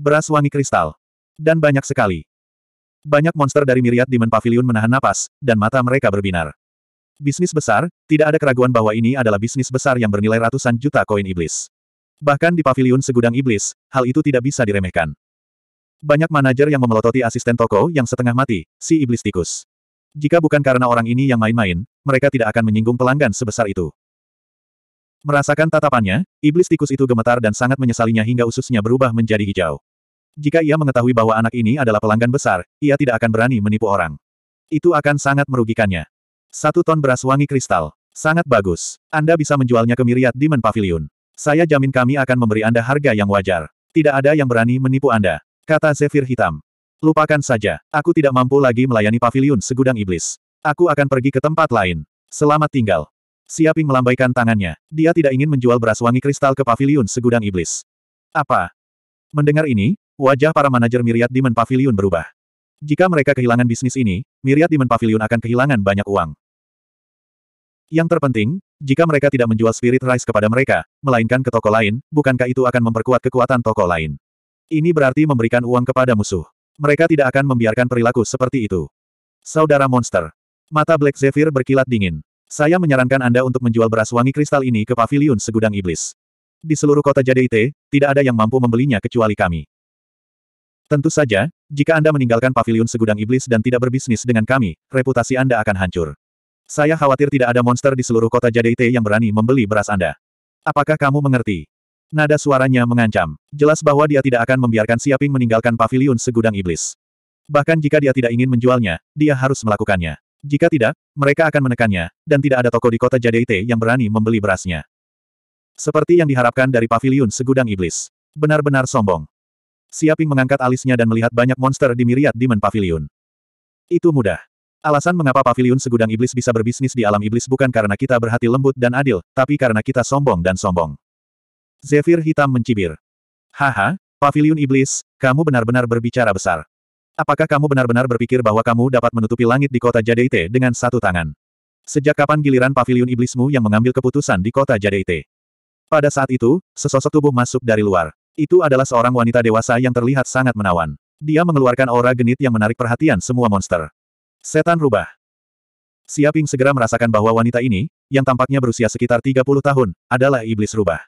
beras wangi kristal. Dan banyak sekali. Banyak monster dari miriat Demon Pavilion menahan napas, dan mata mereka berbinar. Bisnis besar, tidak ada keraguan bahwa ini adalah bisnis besar yang bernilai ratusan juta koin iblis. Bahkan di pavilion segudang iblis, hal itu tidak bisa diremehkan. Banyak manajer yang memelototi asisten toko yang setengah mati, si iblis tikus. Jika bukan karena orang ini yang main-main, mereka tidak akan menyinggung pelanggan sebesar itu. Merasakan tatapannya, iblis tikus itu gemetar dan sangat menyesalinya hingga ususnya berubah menjadi hijau. Jika ia mengetahui bahwa anak ini adalah pelanggan besar, ia tidak akan berani menipu orang. Itu akan sangat merugikannya. Satu ton beras wangi kristal. Sangat bagus. Anda bisa menjualnya ke Myriad Demon Pavilion. Saya jamin kami akan memberi Anda harga yang wajar. Tidak ada yang berani menipu Anda. Kata Zephyr Hitam. Lupakan saja. Aku tidak mampu lagi melayani pavilion segudang iblis. Aku akan pergi ke tempat lain. Selamat tinggal. Siaping melambaikan tangannya. Dia tidak ingin menjual beras wangi kristal ke pavilion segudang iblis. Apa? Mendengar ini, Wajah para manajer Myriad Demon Pavilion berubah. Jika mereka kehilangan bisnis ini, Myriad Demon Pavilion akan kehilangan banyak uang. Yang terpenting, jika mereka tidak menjual Spirit Rice kepada mereka, melainkan ke toko lain, bukankah itu akan memperkuat kekuatan toko lain? Ini berarti memberikan uang kepada musuh. Mereka tidak akan membiarkan perilaku seperti itu. Saudara monster. Mata Black Zephyr berkilat dingin. Saya menyarankan Anda untuk menjual beras wangi kristal ini ke pavilion segudang iblis. Di seluruh kota Jadeite, tidak ada yang mampu membelinya kecuali kami. Tentu saja, jika Anda meninggalkan pavilion segudang iblis dan tidak berbisnis dengan kami, reputasi Anda akan hancur. Saya khawatir tidak ada monster di seluruh kota Jadeite yang berani membeli beras Anda. Apakah kamu mengerti? Nada suaranya mengancam. Jelas bahwa dia tidak akan membiarkan Siaping meninggalkan pavilion segudang iblis. Bahkan jika dia tidak ingin menjualnya, dia harus melakukannya. Jika tidak, mereka akan menekannya, dan tidak ada toko di kota Jadeite yang berani membeli berasnya. Seperti yang diharapkan dari pavilion segudang iblis. Benar-benar sombong. Siaping mengangkat alisnya dan melihat banyak monster di Myriad Demon Pavilion. Itu mudah. Alasan mengapa pavilion segudang iblis bisa berbisnis di alam iblis bukan karena kita berhati lembut dan adil, tapi karena kita sombong dan sombong. Zephyr hitam mencibir. Haha, pavilion iblis, kamu benar-benar berbicara besar. Apakah kamu benar-benar berpikir bahwa kamu dapat menutupi langit di kota Jadeite dengan satu tangan? Sejak kapan giliran pavilion iblismu yang mengambil keputusan di kota Jadeite? Pada saat itu, sesosok tubuh masuk dari luar. Itu adalah seorang wanita dewasa yang terlihat sangat menawan. Dia mengeluarkan aura genit yang menarik perhatian semua monster. Setan rubah. Siaping segera merasakan bahwa wanita ini, yang tampaknya berusia sekitar 30 tahun, adalah iblis rubah.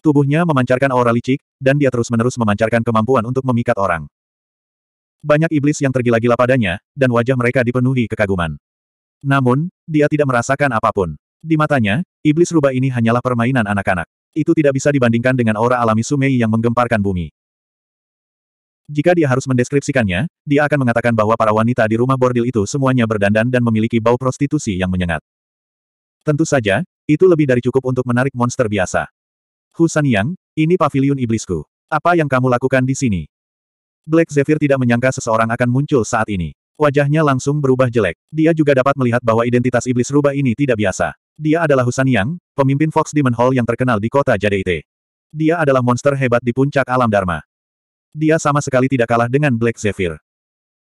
Tubuhnya memancarkan aura licik, dan dia terus-menerus memancarkan kemampuan untuk memikat orang. Banyak iblis yang tergila-gila padanya, dan wajah mereka dipenuhi kekaguman. Namun, dia tidak merasakan apapun. Di matanya, iblis rubah ini hanyalah permainan anak-anak. Itu tidak bisa dibandingkan dengan aura alami Sumei yang menggemparkan bumi. Jika dia harus mendeskripsikannya, dia akan mengatakan bahwa para wanita di rumah bordil itu semuanya berdandan dan memiliki bau prostitusi yang menyengat. Tentu saja, itu lebih dari cukup untuk menarik monster biasa. Husan Yang, ini pavilion iblisku. Apa yang kamu lakukan di sini? Black Zephyr tidak menyangka seseorang akan muncul saat ini. Wajahnya langsung berubah jelek. Dia juga dapat melihat bahwa identitas iblis rubah ini tidak biasa. Dia adalah Husan Yang, pemimpin Fox Demon Hall yang terkenal di kota Jadeite. Dia adalah monster hebat di puncak alam Dharma. Dia sama sekali tidak kalah dengan Black Zephyr.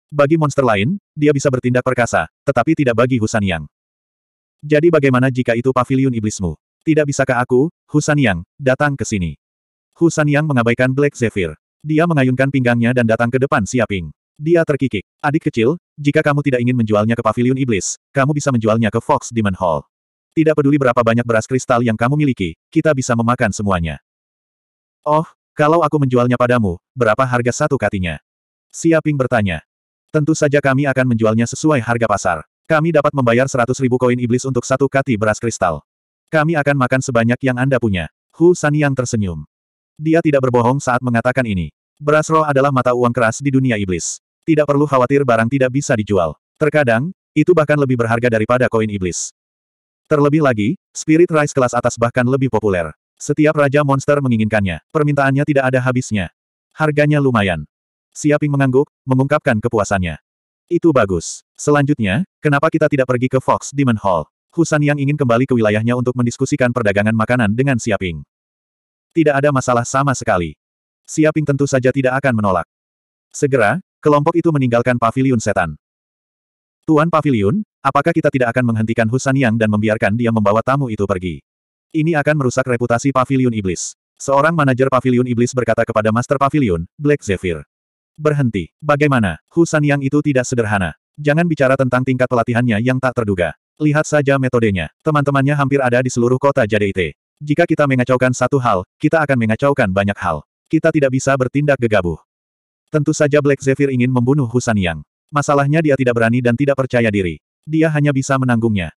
Bagi monster lain, dia bisa bertindak perkasa, tetapi tidak bagi Husan Yang. Jadi bagaimana jika itu pavilion iblismu? Tidak bisakah aku, Husan Yang, datang ke sini? Husan Yang mengabaikan Black Zephyr. Dia mengayunkan pinggangnya dan datang ke depan Siaping. Dia terkikik. Adik kecil, jika kamu tidak ingin menjualnya ke pavilion iblis, kamu bisa menjualnya ke Fox Demon Hall. Tidak peduli berapa banyak beras kristal yang kamu miliki, kita bisa memakan semuanya. Oh, kalau aku menjualnya padamu, berapa harga satu katinya? Siaping bertanya. Tentu saja kami akan menjualnya sesuai harga pasar. Kami dapat membayar seratus ribu koin iblis untuk satu kati beras kristal. Kami akan makan sebanyak yang Anda punya. Hu Yang tersenyum. Dia tidak berbohong saat mengatakan ini. Beras roh adalah mata uang keras di dunia iblis. Tidak perlu khawatir barang tidak bisa dijual. Terkadang, itu bahkan lebih berharga daripada koin iblis. Terlebih lagi, Spirit Rise kelas atas bahkan lebih populer. Setiap Raja Monster menginginkannya, permintaannya tidak ada habisnya. Harganya lumayan. Siaping mengangguk, mengungkapkan kepuasannya. Itu bagus. Selanjutnya, kenapa kita tidak pergi ke Fox Demon Hall? Husan yang ingin kembali ke wilayahnya untuk mendiskusikan perdagangan makanan dengan Siaping. Tidak ada masalah sama sekali. Siaping tentu saja tidak akan menolak. Segera, kelompok itu meninggalkan pavilion setan. Tuan Pavilion, Apakah kita tidak akan menghentikan Husan Yang dan membiarkan dia membawa tamu itu pergi? Ini akan merusak reputasi Pavilion Iblis. Seorang manajer Pavilion Iblis berkata kepada Master Pavilion, Black Zephyr. Berhenti. Bagaimana? Husan Yang itu tidak sederhana. Jangan bicara tentang tingkat pelatihannya yang tak terduga. Lihat saja metodenya. Teman-temannya hampir ada di seluruh kota Jadeite. Jika kita mengacaukan satu hal, kita akan mengacaukan banyak hal. Kita tidak bisa bertindak gegabah. Tentu saja Black Zephyr ingin membunuh Husan Yang. Masalahnya dia tidak berani dan tidak percaya diri. Dia hanya bisa menanggungnya.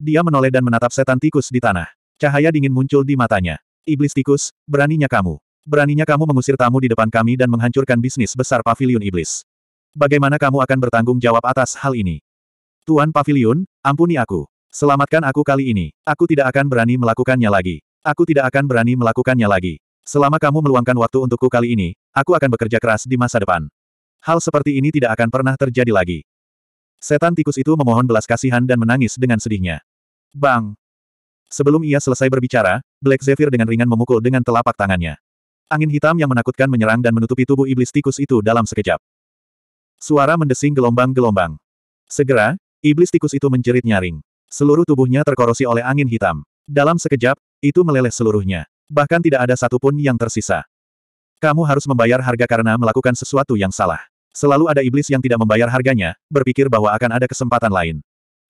Dia menoleh dan menatap setan tikus di tanah. Cahaya dingin muncul di matanya. Iblis tikus, beraninya kamu. Beraninya kamu mengusir tamu di depan kami dan menghancurkan bisnis besar pavilion iblis. Bagaimana kamu akan bertanggung jawab atas hal ini? Tuan pavilion, ampuni aku. Selamatkan aku kali ini. Aku tidak akan berani melakukannya lagi. Aku tidak akan berani melakukannya lagi. Selama kamu meluangkan waktu untukku kali ini, aku akan bekerja keras di masa depan. Hal seperti ini tidak akan pernah terjadi lagi. Setan tikus itu memohon belas kasihan dan menangis dengan sedihnya. Bang! Sebelum ia selesai berbicara, Black Zephyr dengan ringan memukul dengan telapak tangannya. Angin hitam yang menakutkan menyerang dan menutupi tubuh iblis tikus itu dalam sekejap. Suara mendesing gelombang-gelombang. Segera, iblis tikus itu menjerit nyaring. Seluruh tubuhnya terkorosi oleh angin hitam. Dalam sekejap, itu meleleh seluruhnya. Bahkan tidak ada satupun yang tersisa. Kamu harus membayar harga karena melakukan sesuatu yang salah. Selalu ada iblis yang tidak membayar harganya, berpikir bahwa akan ada kesempatan lain.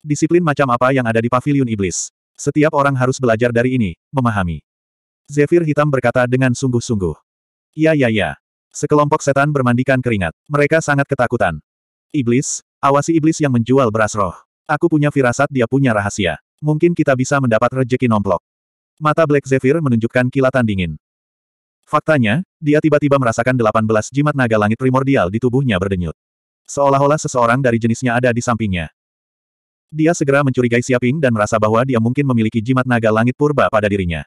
Disiplin macam apa yang ada di pavilion iblis? Setiap orang harus belajar dari ini, memahami. Zephyr hitam berkata dengan sungguh-sungguh. Ya ya ya. Sekelompok setan bermandikan keringat. Mereka sangat ketakutan. Iblis, awasi iblis yang menjual beras roh. Aku punya firasat dia punya rahasia. Mungkin kita bisa mendapat rejeki nomplok. Mata Black Zephyr menunjukkan kilatan dingin. Faktanya, dia tiba-tiba merasakan 18 jimat naga langit primordial di tubuhnya berdenyut. Seolah-olah seseorang dari jenisnya ada di sampingnya. Dia segera mencurigai Siaping dan merasa bahwa dia mungkin memiliki jimat naga langit purba pada dirinya.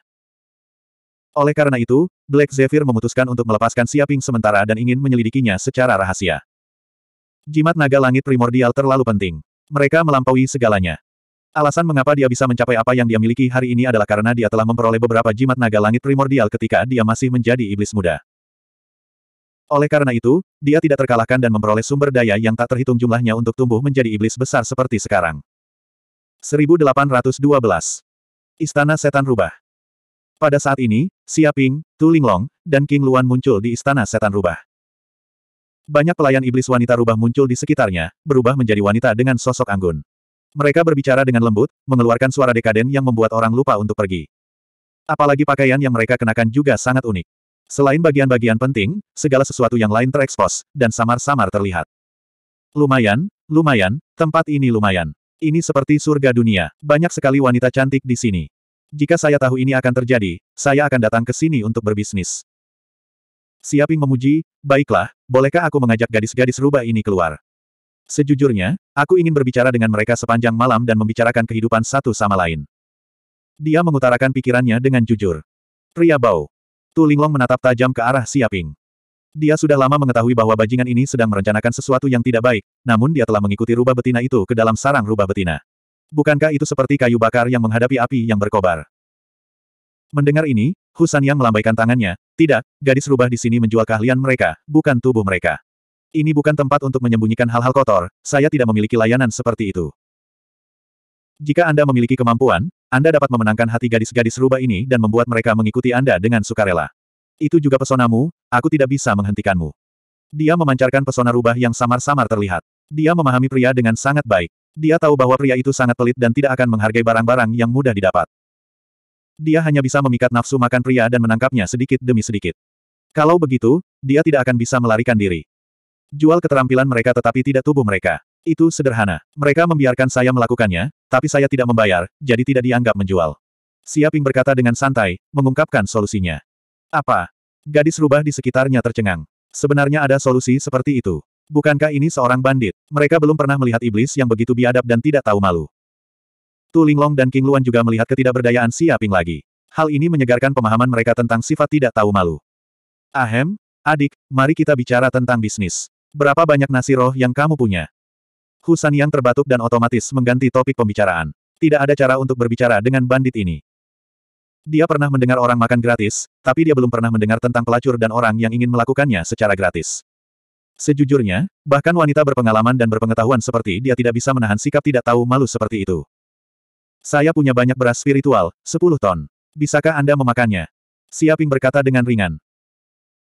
Oleh karena itu, Black Zephyr memutuskan untuk melepaskan Siaping sementara dan ingin menyelidikinya secara rahasia. Jimat naga langit primordial terlalu penting. Mereka melampaui segalanya. Alasan mengapa dia bisa mencapai apa yang dia miliki hari ini adalah karena dia telah memperoleh beberapa jimat naga langit primordial ketika dia masih menjadi iblis muda. Oleh karena itu, dia tidak terkalahkan dan memperoleh sumber daya yang tak terhitung jumlahnya untuk tumbuh menjadi iblis besar seperti sekarang. 1812 Istana Setan Rubah Pada saat ini, Xia Ping, Tu Linglong, dan King Luan muncul di Istana Setan Rubah. Banyak pelayan iblis wanita rubah muncul di sekitarnya, berubah menjadi wanita dengan sosok anggun. Mereka berbicara dengan lembut, mengeluarkan suara dekaden yang membuat orang lupa untuk pergi. Apalagi pakaian yang mereka kenakan juga sangat unik. Selain bagian-bagian penting, segala sesuatu yang lain terekspos, dan samar-samar terlihat. Lumayan, lumayan, tempat ini lumayan. Ini seperti surga dunia, banyak sekali wanita cantik di sini. Jika saya tahu ini akan terjadi, saya akan datang ke sini untuk berbisnis. Siaping memuji, baiklah, bolehkah aku mengajak gadis-gadis rubah ini keluar? Sejujurnya, aku ingin berbicara dengan mereka sepanjang malam dan membicarakan kehidupan satu sama lain. Dia mengutarakan pikirannya dengan jujur. Pria Bau. Tu Linglong menatap tajam ke arah Siaping. Dia sudah lama mengetahui bahwa bajingan ini sedang merencanakan sesuatu yang tidak baik, namun dia telah mengikuti rubah betina itu ke dalam sarang rubah betina. Bukankah itu seperti kayu bakar yang menghadapi api yang berkobar? Mendengar ini, Husan yang melambaikan tangannya, tidak, gadis rubah di sini menjual keahlian mereka, bukan tubuh mereka. Ini bukan tempat untuk menyembunyikan hal-hal kotor, saya tidak memiliki layanan seperti itu. Jika Anda memiliki kemampuan, Anda dapat memenangkan hati gadis-gadis rubah ini dan membuat mereka mengikuti Anda dengan sukarela. Itu juga pesonamu, aku tidak bisa menghentikanmu. Dia memancarkan pesona rubah yang samar-samar terlihat. Dia memahami pria dengan sangat baik. Dia tahu bahwa pria itu sangat pelit dan tidak akan menghargai barang-barang yang mudah didapat. Dia hanya bisa memikat nafsu makan pria dan menangkapnya sedikit demi sedikit. Kalau begitu, dia tidak akan bisa melarikan diri. Jual keterampilan mereka tetapi tidak tubuh mereka. Itu sederhana. Mereka membiarkan saya melakukannya, tapi saya tidak membayar, jadi tidak dianggap menjual. Siaping berkata dengan santai, mengungkapkan solusinya. Apa? Gadis rubah di sekitarnya tercengang. Sebenarnya ada solusi seperti itu. Bukankah ini seorang bandit? Mereka belum pernah melihat iblis yang begitu biadab dan tidak tahu malu. Tu Linglong dan King Luan juga melihat ketidakberdayaan Siaping lagi. Hal ini menyegarkan pemahaman mereka tentang sifat tidak tahu malu. Ahem, adik, mari kita bicara tentang bisnis. Berapa banyak nasi roh yang kamu punya? Husan yang terbatuk dan otomatis mengganti topik pembicaraan. Tidak ada cara untuk berbicara dengan bandit ini. Dia pernah mendengar orang makan gratis, tapi dia belum pernah mendengar tentang pelacur dan orang yang ingin melakukannya secara gratis. Sejujurnya, bahkan wanita berpengalaman dan berpengetahuan seperti dia tidak bisa menahan sikap tidak tahu malu seperti itu. Saya punya banyak beras spiritual, 10 ton. Bisakah Anda memakannya? Siaping berkata dengan ringan.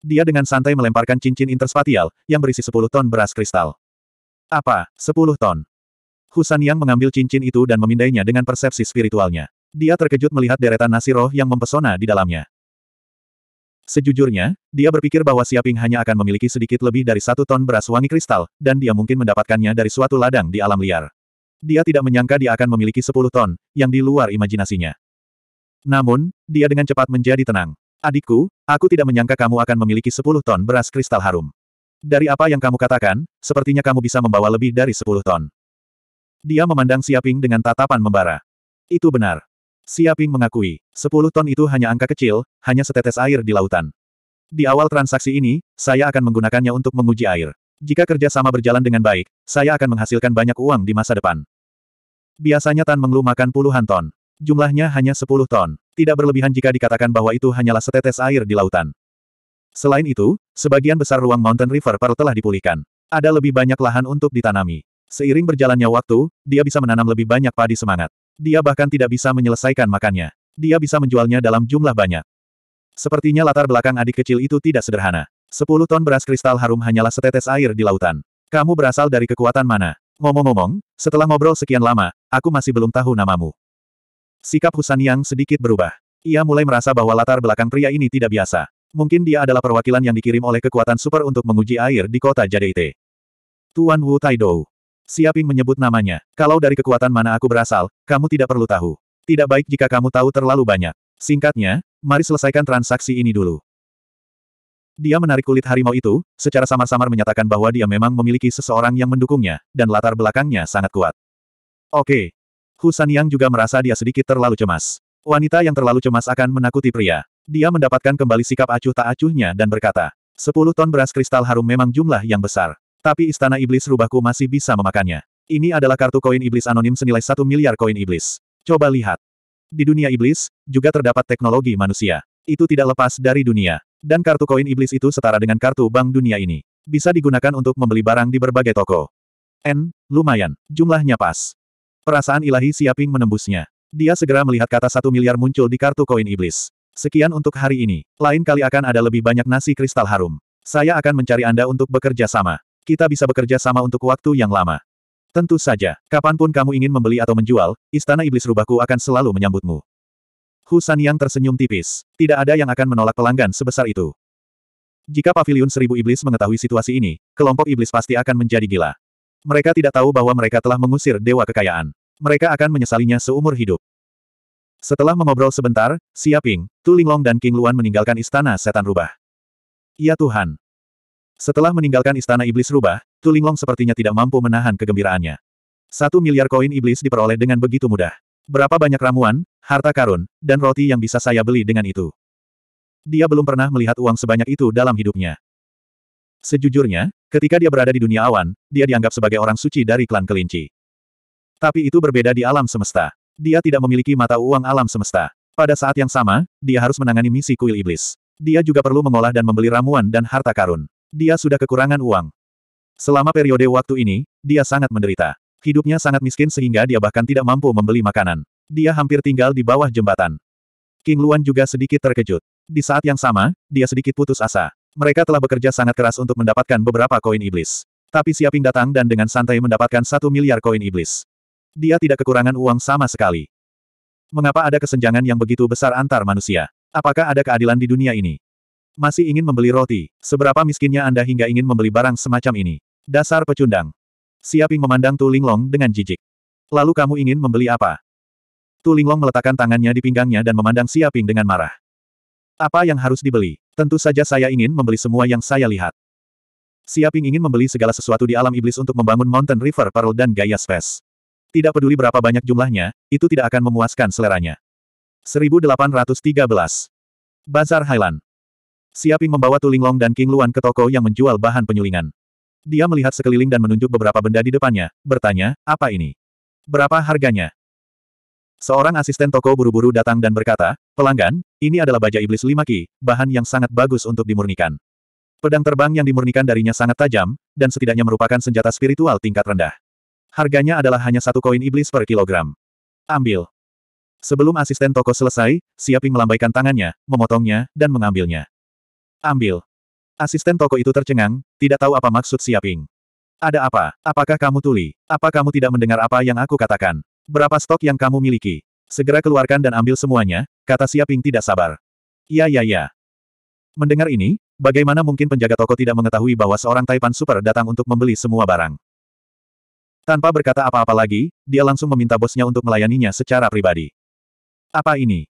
Dia dengan santai melemparkan cincin interspatial, yang berisi 10 ton beras kristal. Apa, 10 ton? Husan Yang mengambil cincin itu dan memindainya dengan persepsi spiritualnya. Dia terkejut melihat deretan nasi roh yang mempesona di dalamnya. Sejujurnya, dia berpikir bahwa Siaping hanya akan memiliki sedikit lebih dari satu ton beras wangi kristal, dan dia mungkin mendapatkannya dari suatu ladang di alam liar. Dia tidak menyangka dia akan memiliki sepuluh ton, yang di luar imajinasinya. Namun, dia dengan cepat menjadi tenang. Adikku, aku tidak menyangka kamu akan memiliki 10 ton beras kristal harum. Dari apa yang kamu katakan, sepertinya kamu bisa membawa lebih dari 10 ton. Dia memandang Siaping dengan tatapan membara. Itu benar. Siaping mengakui, 10 ton itu hanya angka kecil, hanya setetes air di lautan. Di awal transaksi ini, saya akan menggunakannya untuk menguji air. Jika kerjasama berjalan dengan baik, saya akan menghasilkan banyak uang di masa depan. Biasanya Tan Menglu makan puluhan ton. Jumlahnya hanya 10 ton. Tidak berlebihan jika dikatakan bahwa itu hanyalah setetes air di lautan. Selain itu, sebagian besar ruang Mountain River Pearl telah dipulihkan. Ada lebih banyak lahan untuk ditanami. Seiring berjalannya waktu, dia bisa menanam lebih banyak padi semangat. Dia bahkan tidak bisa menyelesaikan makannya. Dia bisa menjualnya dalam jumlah banyak. Sepertinya latar belakang adik kecil itu tidak sederhana. Sepuluh ton beras kristal harum hanyalah setetes air di lautan. Kamu berasal dari kekuatan mana? Ngomong-ngomong, setelah ngobrol sekian lama, aku masih belum tahu namamu. Sikap Husan Yang sedikit berubah. Ia mulai merasa bahwa latar belakang pria ini tidak biasa. Mungkin dia adalah perwakilan yang dikirim oleh kekuatan super untuk menguji air di kota Jadeite. Tuan Wu Taidou. Siaping menyebut namanya. Kalau dari kekuatan mana aku berasal, kamu tidak perlu tahu. Tidak baik jika kamu tahu terlalu banyak. Singkatnya, mari selesaikan transaksi ini dulu. Dia menarik kulit harimau itu, secara samar-samar menyatakan bahwa dia memang memiliki seseorang yang mendukungnya, dan latar belakangnya sangat kuat. Oke, Hu Sanyang juga merasa dia sedikit terlalu cemas. Wanita yang terlalu cemas akan menakuti pria. Dia mendapatkan kembali sikap acuh tak acuhnya dan berkata, Sepuluh ton beras kristal harum memang jumlah yang besar. Tapi istana iblis rubahku masih bisa memakannya. Ini adalah kartu koin iblis anonim senilai satu miliar koin iblis. Coba lihat. Di dunia iblis, juga terdapat teknologi manusia. Itu tidak lepas dari dunia. Dan kartu koin iblis itu setara dengan kartu bank dunia ini. Bisa digunakan untuk membeli barang di berbagai toko. N, lumayan. Jumlahnya pas. Perasaan ilahi Siaping menembusnya. Dia segera melihat kata satu miliar muncul di kartu koin iblis. Sekian untuk hari ini. Lain kali akan ada lebih banyak nasi kristal harum. Saya akan mencari Anda untuk bekerja sama. Kita bisa bekerja sama untuk waktu yang lama. Tentu saja, kapanpun kamu ingin membeli atau menjual, istana iblis rubahku akan selalu menyambutmu. Husan yang tersenyum tipis. Tidak ada yang akan menolak pelanggan sebesar itu. Jika pavilion seribu iblis mengetahui situasi ini, kelompok iblis pasti akan menjadi gila. Mereka tidak tahu bahwa mereka telah mengusir dewa kekayaan. Mereka akan menyesalinya seumur hidup. Setelah mengobrol sebentar, Xia Ping, Tu Linglong dan King Luan meninggalkan istana setan rubah. Ya Tuhan. Setelah meninggalkan istana iblis rubah, Tu Linglong sepertinya tidak mampu menahan kegembiraannya. Satu miliar koin iblis diperoleh dengan begitu mudah. Berapa banyak ramuan, harta karun, dan roti yang bisa saya beli dengan itu. Dia belum pernah melihat uang sebanyak itu dalam hidupnya. Sejujurnya, ketika dia berada di dunia awan, dia dianggap sebagai orang suci dari klan kelinci. Tapi itu berbeda di alam semesta. Dia tidak memiliki mata uang alam semesta. Pada saat yang sama, dia harus menangani misi kuil iblis. Dia juga perlu mengolah dan membeli ramuan dan harta karun. Dia sudah kekurangan uang. Selama periode waktu ini, dia sangat menderita. Hidupnya sangat miskin sehingga dia bahkan tidak mampu membeli makanan. Dia hampir tinggal di bawah jembatan. King Luan juga sedikit terkejut. Di saat yang sama, dia sedikit putus asa. Mereka telah bekerja sangat keras untuk mendapatkan beberapa koin iblis. Tapi Siaping datang dan dengan santai mendapatkan satu miliar koin iblis. Dia tidak kekurangan uang sama sekali. Mengapa ada kesenjangan yang begitu besar antar manusia? Apakah ada keadilan di dunia ini? Masih ingin membeli roti, seberapa miskinnya Anda hingga ingin membeli barang semacam ini? Dasar pecundang. Siaping memandang Tu Linglong dengan jijik. Lalu kamu ingin membeli apa? Tu Linglong meletakkan tangannya di pinggangnya dan memandang Siaping dengan marah. Apa yang harus dibeli? Tentu saja saya ingin membeli semua yang saya lihat. Siaping ingin membeli segala sesuatu di alam iblis untuk membangun Mountain River Pearl dan Gaia Space. Tidak peduli berapa banyak jumlahnya, itu tidak akan memuaskan seleranya. 1813. Bazar Highland. Siaping membawa Tulinglong dan King Luan ke toko yang menjual bahan penyulingan. Dia melihat sekeliling dan menunjuk beberapa benda di depannya, bertanya, apa ini? Berapa harganya? Seorang asisten toko buru-buru datang dan berkata, pelanggan, ini adalah baja iblis lima ki, bahan yang sangat bagus untuk dimurnikan. Pedang terbang yang dimurnikan darinya sangat tajam, dan setidaknya merupakan senjata spiritual tingkat rendah. Harganya adalah hanya satu koin iblis per kilogram. Ambil. Sebelum asisten toko selesai, Siaping melambaikan tangannya, memotongnya, dan mengambilnya. Ambil. Asisten toko itu tercengang, tidak tahu apa maksud Siaping. Ada apa? Apakah kamu tuli? Apa kamu tidak mendengar apa yang aku katakan? Berapa stok yang kamu miliki? Segera keluarkan dan ambil semuanya, kata Siaping tidak sabar. Iya iya iya. Mendengar ini, bagaimana mungkin penjaga toko tidak mengetahui bahwa seorang Taipan Super datang untuk membeli semua barang. Tanpa berkata apa-apa lagi, dia langsung meminta bosnya untuk melayaninya secara pribadi. Apa ini?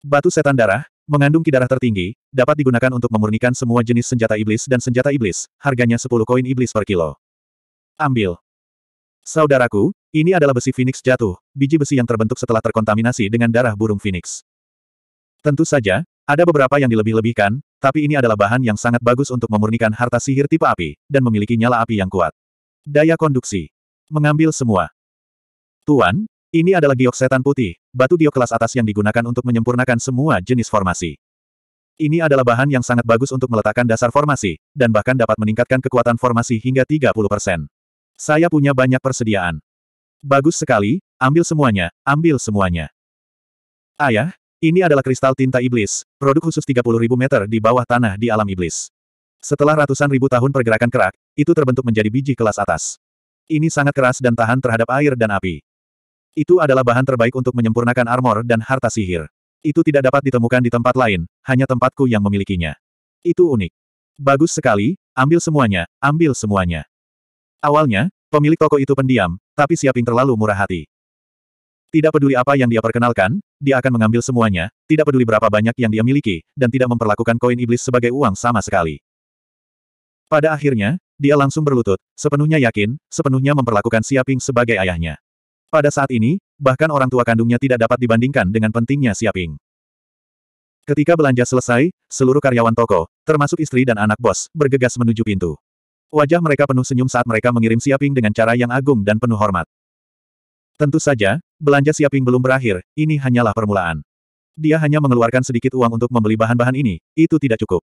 Batu setan darah, mengandung kidarah tertinggi, dapat digunakan untuk memurnikan semua jenis senjata iblis dan senjata iblis, harganya 10 koin iblis per kilo. Ambil. Saudaraku, ini adalah besi Phoenix jatuh, biji besi yang terbentuk setelah terkontaminasi dengan darah burung Phoenix. Tentu saja, ada beberapa yang dilebih-lebihkan, tapi ini adalah bahan yang sangat bagus untuk memurnikan harta sihir tipe api, dan memiliki nyala api yang kuat. Daya konduksi. Mengambil semua. Tuan, ini adalah giok setan putih, batu giok kelas atas yang digunakan untuk menyempurnakan semua jenis formasi. Ini adalah bahan yang sangat bagus untuk meletakkan dasar formasi, dan bahkan dapat meningkatkan kekuatan formasi hingga 30%. Saya punya banyak persediaan. Bagus sekali, ambil semuanya, ambil semuanya. Ayah, ini adalah kristal tinta iblis, produk khusus 30.000 meter di bawah tanah di alam iblis. Setelah ratusan ribu tahun pergerakan kerak, itu terbentuk menjadi biji kelas atas. Ini sangat keras dan tahan terhadap air dan api. Itu adalah bahan terbaik untuk menyempurnakan armor dan harta sihir. Itu tidak dapat ditemukan di tempat lain, hanya tempatku yang memilikinya. Itu unik. Bagus sekali, ambil semuanya, ambil semuanya. Awalnya, Pemilik toko itu pendiam, tapi Siaping terlalu murah hati. Tidak peduli apa yang dia perkenalkan, dia akan mengambil semuanya, tidak peduli berapa banyak yang dia miliki, dan tidak memperlakukan koin iblis sebagai uang sama sekali. Pada akhirnya, dia langsung berlutut, sepenuhnya yakin, sepenuhnya memperlakukan Siaping sebagai ayahnya. Pada saat ini, bahkan orang tua kandungnya tidak dapat dibandingkan dengan pentingnya Siaping. Ketika belanja selesai, seluruh karyawan toko, termasuk istri dan anak bos, bergegas menuju pintu. Wajah mereka penuh senyum saat mereka mengirim Siaping dengan cara yang agung dan penuh hormat. Tentu saja, belanja Siaping belum berakhir, ini hanyalah permulaan. Dia hanya mengeluarkan sedikit uang untuk membeli bahan-bahan ini, itu tidak cukup.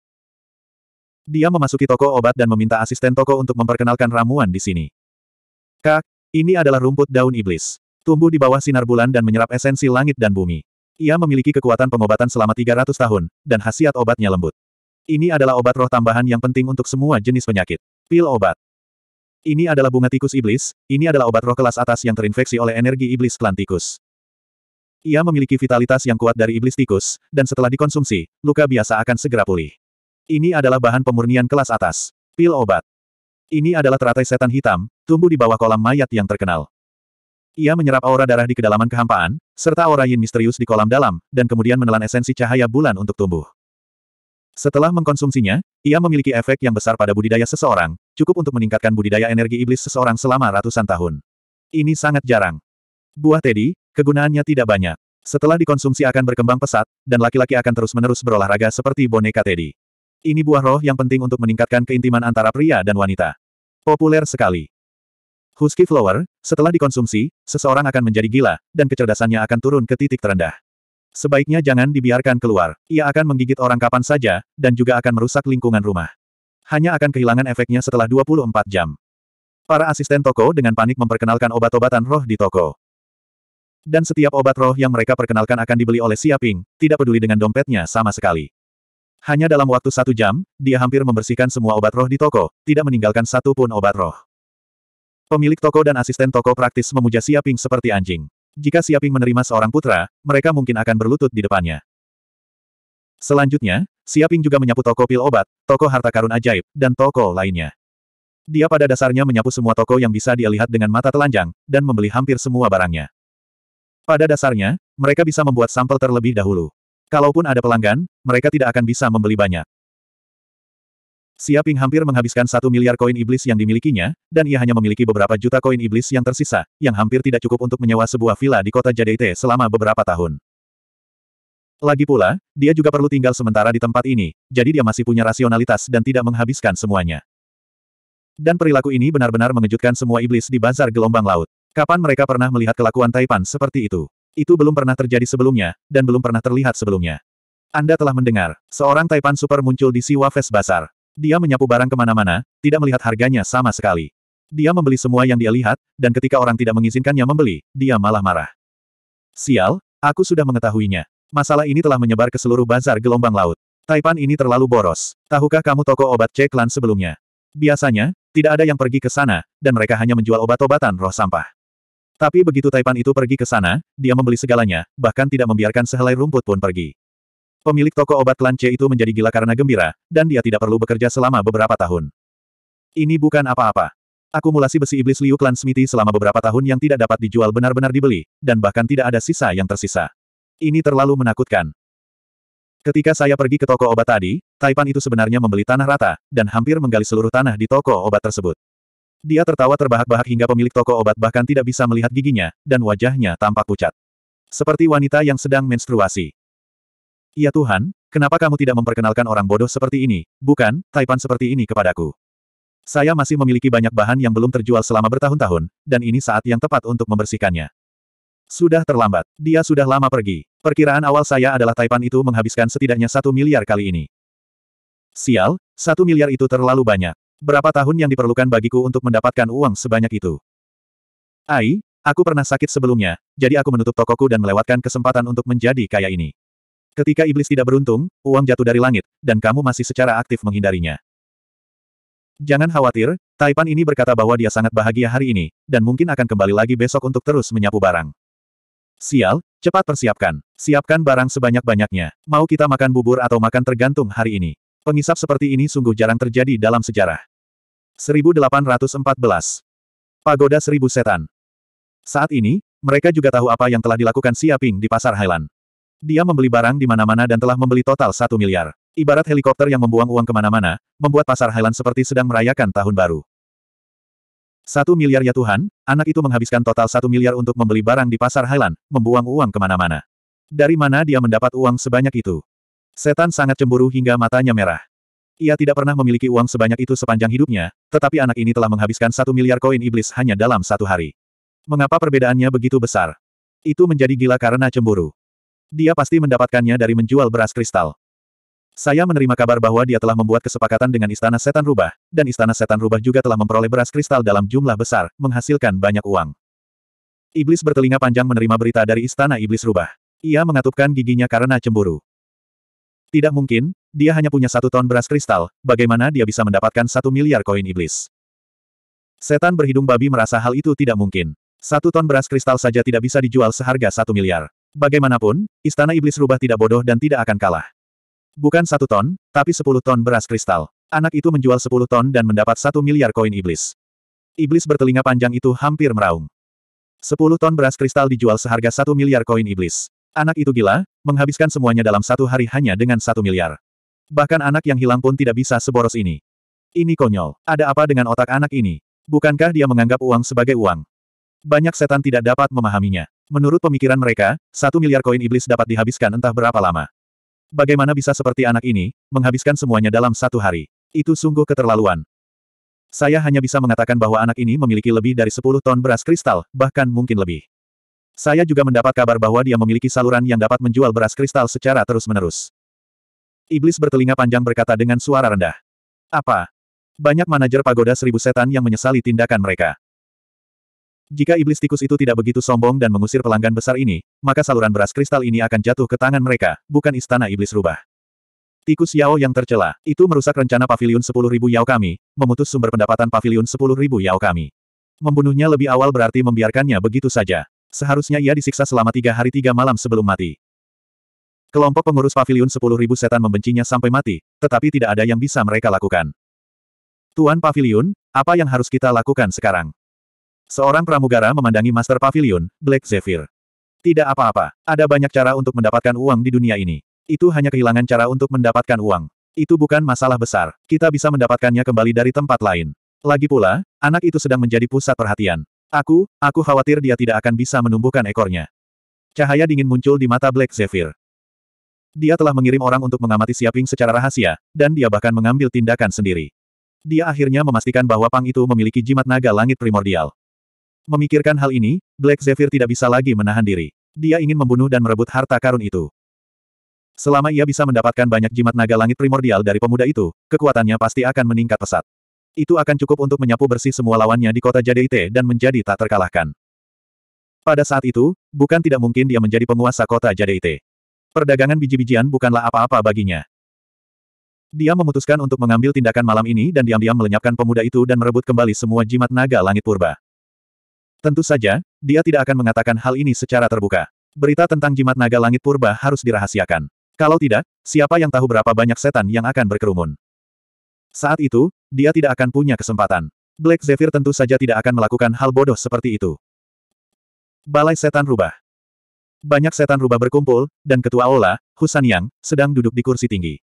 Dia memasuki toko obat dan meminta asisten toko untuk memperkenalkan ramuan di sini. Kak, ini adalah rumput daun iblis. Tumbuh di bawah sinar bulan dan menyerap esensi langit dan bumi. Ia memiliki kekuatan pengobatan selama 300 tahun, dan khasiat obatnya lembut. Ini adalah obat roh tambahan yang penting untuk semua jenis penyakit. Pil obat. Ini adalah bunga tikus iblis, ini adalah obat roh kelas atas yang terinfeksi oleh energi iblis klan tikus. Ia memiliki vitalitas yang kuat dari iblis tikus, dan setelah dikonsumsi, luka biasa akan segera pulih. Ini adalah bahan pemurnian kelas atas. Pil obat. Ini adalah teratai setan hitam, tumbuh di bawah kolam mayat yang terkenal. Ia menyerap aura darah di kedalaman kehampaan, serta aura yin misterius di kolam dalam, dan kemudian menelan esensi cahaya bulan untuk tumbuh. Setelah mengkonsumsinya, ia memiliki efek yang besar pada budidaya seseorang, cukup untuk meningkatkan budidaya energi iblis seseorang selama ratusan tahun. Ini sangat jarang. Buah teddy, kegunaannya tidak banyak. Setelah dikonsumsi akan berkembang pesat, dan laki-laki akan terus-menerus berolahraga seperti boneka teddy. Ini buah roh yang penting untuk meningkatkan keintiman antara pria dan wanita. Populer sekali. Husky Flower, setelah dikonsumsi, seseorang akan menjadi gila, dan kecerdasannya akan turun ke titik terendah. Sebaiknya jangan dibiarkan keluar, ia akan menggigit orang kapan saja, dan juga akan merusak lingkungan rumah. Hanya akan kehilangan efeknya setelah 24 jam. Para asisten toko dengan panik memperkenalkan obat-obatan roh di toko. Dan setiap obat roh yang mereka perkenalkan akan dibeli oleh Siaping, tidak peduli dengan dompetnya sama sekali. Hanya dalam waktu satu jam, dia hampir membersihkan semua obat roh di toko, tidak meninggalkan satu pun obat roh. Pemilik toko dan asisten toko praktis memuja Siaping seperti anjing. Jika Siaping menerima seorang putra, mereka mungkin akan berlutut di depannya. Selanjutnya, Siaping juga menyapu toko pil obat, toko harta karun ajaib, dan toko lainnya. Dia pada dasarnya menyapu semua toko yang bisa dia lihat dengan mata telanjang, dan membeli hampir semua barangnya. Pada dasarnya, mereka bisa membuat sampel terlebih dahulu. Kalaupun ada pelanggan, mereka tidak akan bisa membeli banyak. Siaping hampir menghabiskan satu miliar koin iblis yang dimilikinya, dan ia hanya memiliki beberapa juta koin iblis yang tersisa, yang hampir tidak cukup untuk menyewa sebuah villa di kota Jadeite selama beberapa tahun. Lagi pula, dia juga perlu tinggal sementara di tempat ini, jadi dia masih punya rasionalitas dan tidak menghabiskan semuanya. Dan perilaku ini benar-benar mengejutkan semua iblis di bazar gelombang laut. Kapan mereka pernah melihat kelakuan Taipan seperti itu? Itu belum pernah terjadi sebelumnya, dan belum pernah terlihat sebelumnya. Anda telah mendengar, seorang Taipan super muncul di Siwa Fest Bazar. Dia menyapu barang kemana-mana, tidak melihat harganya sama sekali. Dia membeli semua yang dia lihat, dan ketika orang tidak mengizinkannya membeli, dia malah marah. Sial, aku sudah mengetahuinya. Masalah ini telah menyebar ke seluruh bazar gelombang laut. Taipan ini terlalu boros. Tahukah kamu toko obat Ceklan sebelumnya? Biasanya, tidak ada yang pergi ke sana, dan mereka hanya menjual obat-obatan roh sampah. Tapi begitu Taipan itu pergi ke sana, dia membeli segalanya, bahkan tidak membiarkan sehelai rumput pun pergi. Pemilik toko obat klan itu menjadi gila karena gembira, dan dia tidak perlu bekerja selama beberapa tahun. Ini bukan apa-apa. Akumulasi besi iblis Liu klan Smithy selama beberapa tahun yang tidak dapat dijual benar-benar dibeli, dan bahkan tidak ada sisa yang tersisa. Ini terlalu menakutkan. Ketika saya pergi ke toko obat tadi, Taipan itu sebenarnya membeli tanah rata, dan hampir menggali seluruh tanah di toko obat tersebut. Dia tertawa terbahak-bahak hingga pemilik toko obat bahkan tidak bisa melihat giginya, dan wajahnya tampak pucat. Seperti wanita yang sedang menstruasi. Ya Tuhan, kenapa kamu tidak memperkenalkan orang bodoh seperti ini, bukan, taipan seperti ini kepadaku? Saya masih memiliki banyak bahan yang belum terjual selama bertahun-tahun, dan ini saat yang tepat untuk membersihkannya. Sudah terlambat. Dia sudah lama pergi. Perkiraan awal saya adalah Taipan itu menghabiskan setidaknya satu miliar kali ini. Sial, satu miliar itu terlalu banyak. Berapa tahun yang diperlukan bagiku untuk mendapatkan uang sebanyak itu? Ai, aku pernah sakit sebelumnya, jadi aku menutup tokoku dan melewatkan kesempatan untuk menjadi kaya ini. Ketika iblis tidak beruntung, uang jatuh dari langit, dan kamu masih secara aktif menghindarinya. Jangan khawatir, Taipan ini berkata bahwa dia sangat bahagia hari ini, dan mungkin akan kembali lagi besok untuk terus menyapu barang. Sial, cepat persiapkan. Siapkan barang sebanyak-banyaknya. Mau kita makan bubur atau makan tergantung hari ini. Pengisap seperti ini sungguh jarang terjadi dalam sejarah. 1814 Pagoda Seribu Setan Saat ini, mereka juga tahu apa yang telah dilakukan Xia Ping di pasar Highland. Dia membeli barang di mana-mana dan telah membeli total satu miliar. Ibarat helikopter yang membuang uang kemana-mana, membuat pasar Highland seperti sedang merayakan tahun baru. Satu miliar ya Tuhan, anak itu menghabiskan total satu miliar untuk membeli barang di pasar Highland, membuang uang kemana-mana. Dari mana dia mendapat uang sebanyak itu? Setan sangat cemburu hingga matanya merah. Ia tidak pernah memiliki uang sebanyak itu sepanjang hidupnya, tetapi anak ini telah menghabiskan satu miliar koin iblis hanya dalam satu hari. Mengapa perbedaannya begitu besar? Itu menjadi gila karena cemburu. Dia pasti mendapatkannya dari menjual beras kristal. Saya menerima kabar bahwa dia telah membuat kesepakatan dengan Istana Setan Rubah, dan Istana Setan Rubah juga telah memperoleh beras kristal dalam jumlah besar, menghasilkan banyak uang. Iblis bertelinga panjang menerima berita dari Istana Iblis Rubah. Ia mengatupkan giginya karena cemburu. Tidak mungkin, dia hanya punya satu ton beras kristal, bagaimana dia bisa mendapatkan satu miliar koin iblis? Setan berhidung babi merasa hal itu tidak mungkin. Satu ton beras kristal saja tidak bisa dijual seharga satu miliar. Bagaimanapun, Istana Iblis Rubah tidak bodoh dan tidak akan kalah. Bukan satu ton, tapi sepuluh ton beras kristal. Anak itu menjual sepuluh ton dan mendapat satu miliar koin iblis. Iblis bertelinga panjang itu hampir meraung. Sepuluh ton beras kristal dijual seharga satu miliar koin iblis. Anak itu gila, menghabiskan semuanya dalam satu hari hanya dengan satu miliar. Bahkan anak yang hilang pun tidak bisa seboros ini. Ini konyol. Ada apa dengan otak anak ini? Bukankah dia menganggap uang sebagai uang? Banyak setan tidak dapat memahaminya. Menurut pemikiran mereka, satu miliar koin iblis dapat dihabiskan entah berapa lama. Bagaimana bisa seperti anak ini, menghabiskan semuanya dalam satu hari? Itu sungguh keterlaluan. Saya hanya bisa mengatakan bahwa anak ini memiliki lebih dari 10 ton beras kristal, bahkan mungkin lebih. Saya juga mendapat kabar bahwa dia memiliki saluran yang dapat menjual beras kristal secara terus-menerus. Iblis bertelinga panjang berkata dengan suara rendah. Apa? Banyak manajer pagoda seribu setan yang menyesali tindakan mereka. Jika iblis tikus itu tidak begitu sombong dan mengusir pelanggan besar ini, maka saluran beras kristal ini akan jatuh ke tangan mereka, bukan istana iblis rubah. Tikus Yao yang tercela, itu merusak rencana paviliun 10.000 Yao kami, memutus sumber pendapatan paviliun 10.000 Yao kami. Membunuhnya lebih awal berarti membiarkannya begitu saja. Seharusnya ia disiksa selama tiga hari tiga malam sebelum mati. Kelompok pengurus paviliun 10.000 setan membencinya sampai mati, tetapi tidak ada yang bisa mereka lakukan. Tuan pavilion, apa yang harus kita lakukan sekarang? Seorang pramugara memandangi Master Pavilion, Black Zephyr. Tidak apa-apa, ada banyak cara untuk mendapatkan uang di dunia ini. Itu hanya kehilangan cara untuk mendapatkan uang. Itu bukan masalah besar, kita bisa mendapatkannya kembali dari tempat lain. Lagi pula, anak itu sedang menjadi pusat perhatian. Aku, aku khawatir dia tidak akan bisa menumbuhkan ekornya. Cahaya dingin muncul di mata Black Zephyr. Dia telah mengirim orang untuk mengamati Siaping secara rahasia, dan dia bahkan mengambil tindakan sendiri. Dia akhirnya memastikan bahwa Pang itu memiliki jimat naga langit primordial. Memikirkan hal ini, Black Zephyr tidak bisa lagi menahan diri. Dia ingin membunuh dan merebut harta karun itu. Selama ia bisa mendapatkan banyak jimat naga langit primordial dari pemuda itu, kekuatannya pasti akan meningkat pesat. Itu akan cukup untuk menyapu bersih semua lawannya di kota Jadeite dan menjadi tak terkalahkan. Pada saat itu, bukan tidak mungkin dia menjadi penguasa kota Jadeite. Perdagangan biji-bijian bukanlah apa-apa baginya. Dia memutuskan untuk mengambil tindakan malam ini dan diam-diam melenyapkan pemuda itu dan merebut kembali semua jimat naga langit purba. Tentu saja, dia tidak akan mengatakan hal ini secara terbuka. Berita tentang jimat naga langit purba harus dirahasiakan. Kalau tidak, siapa yang tahu berapa banyak setan yang akan berkerumun? Saat itu, dia tidak akan punya kesempatan. Black Zephyr tentu saja tidak akan melakukan hal bodoh seperti itu. Balai Setan Rubah Banyak setan rubah berkumpul, dan ketua Ola, Husan Yang, sedang duduk di kursi tinggi.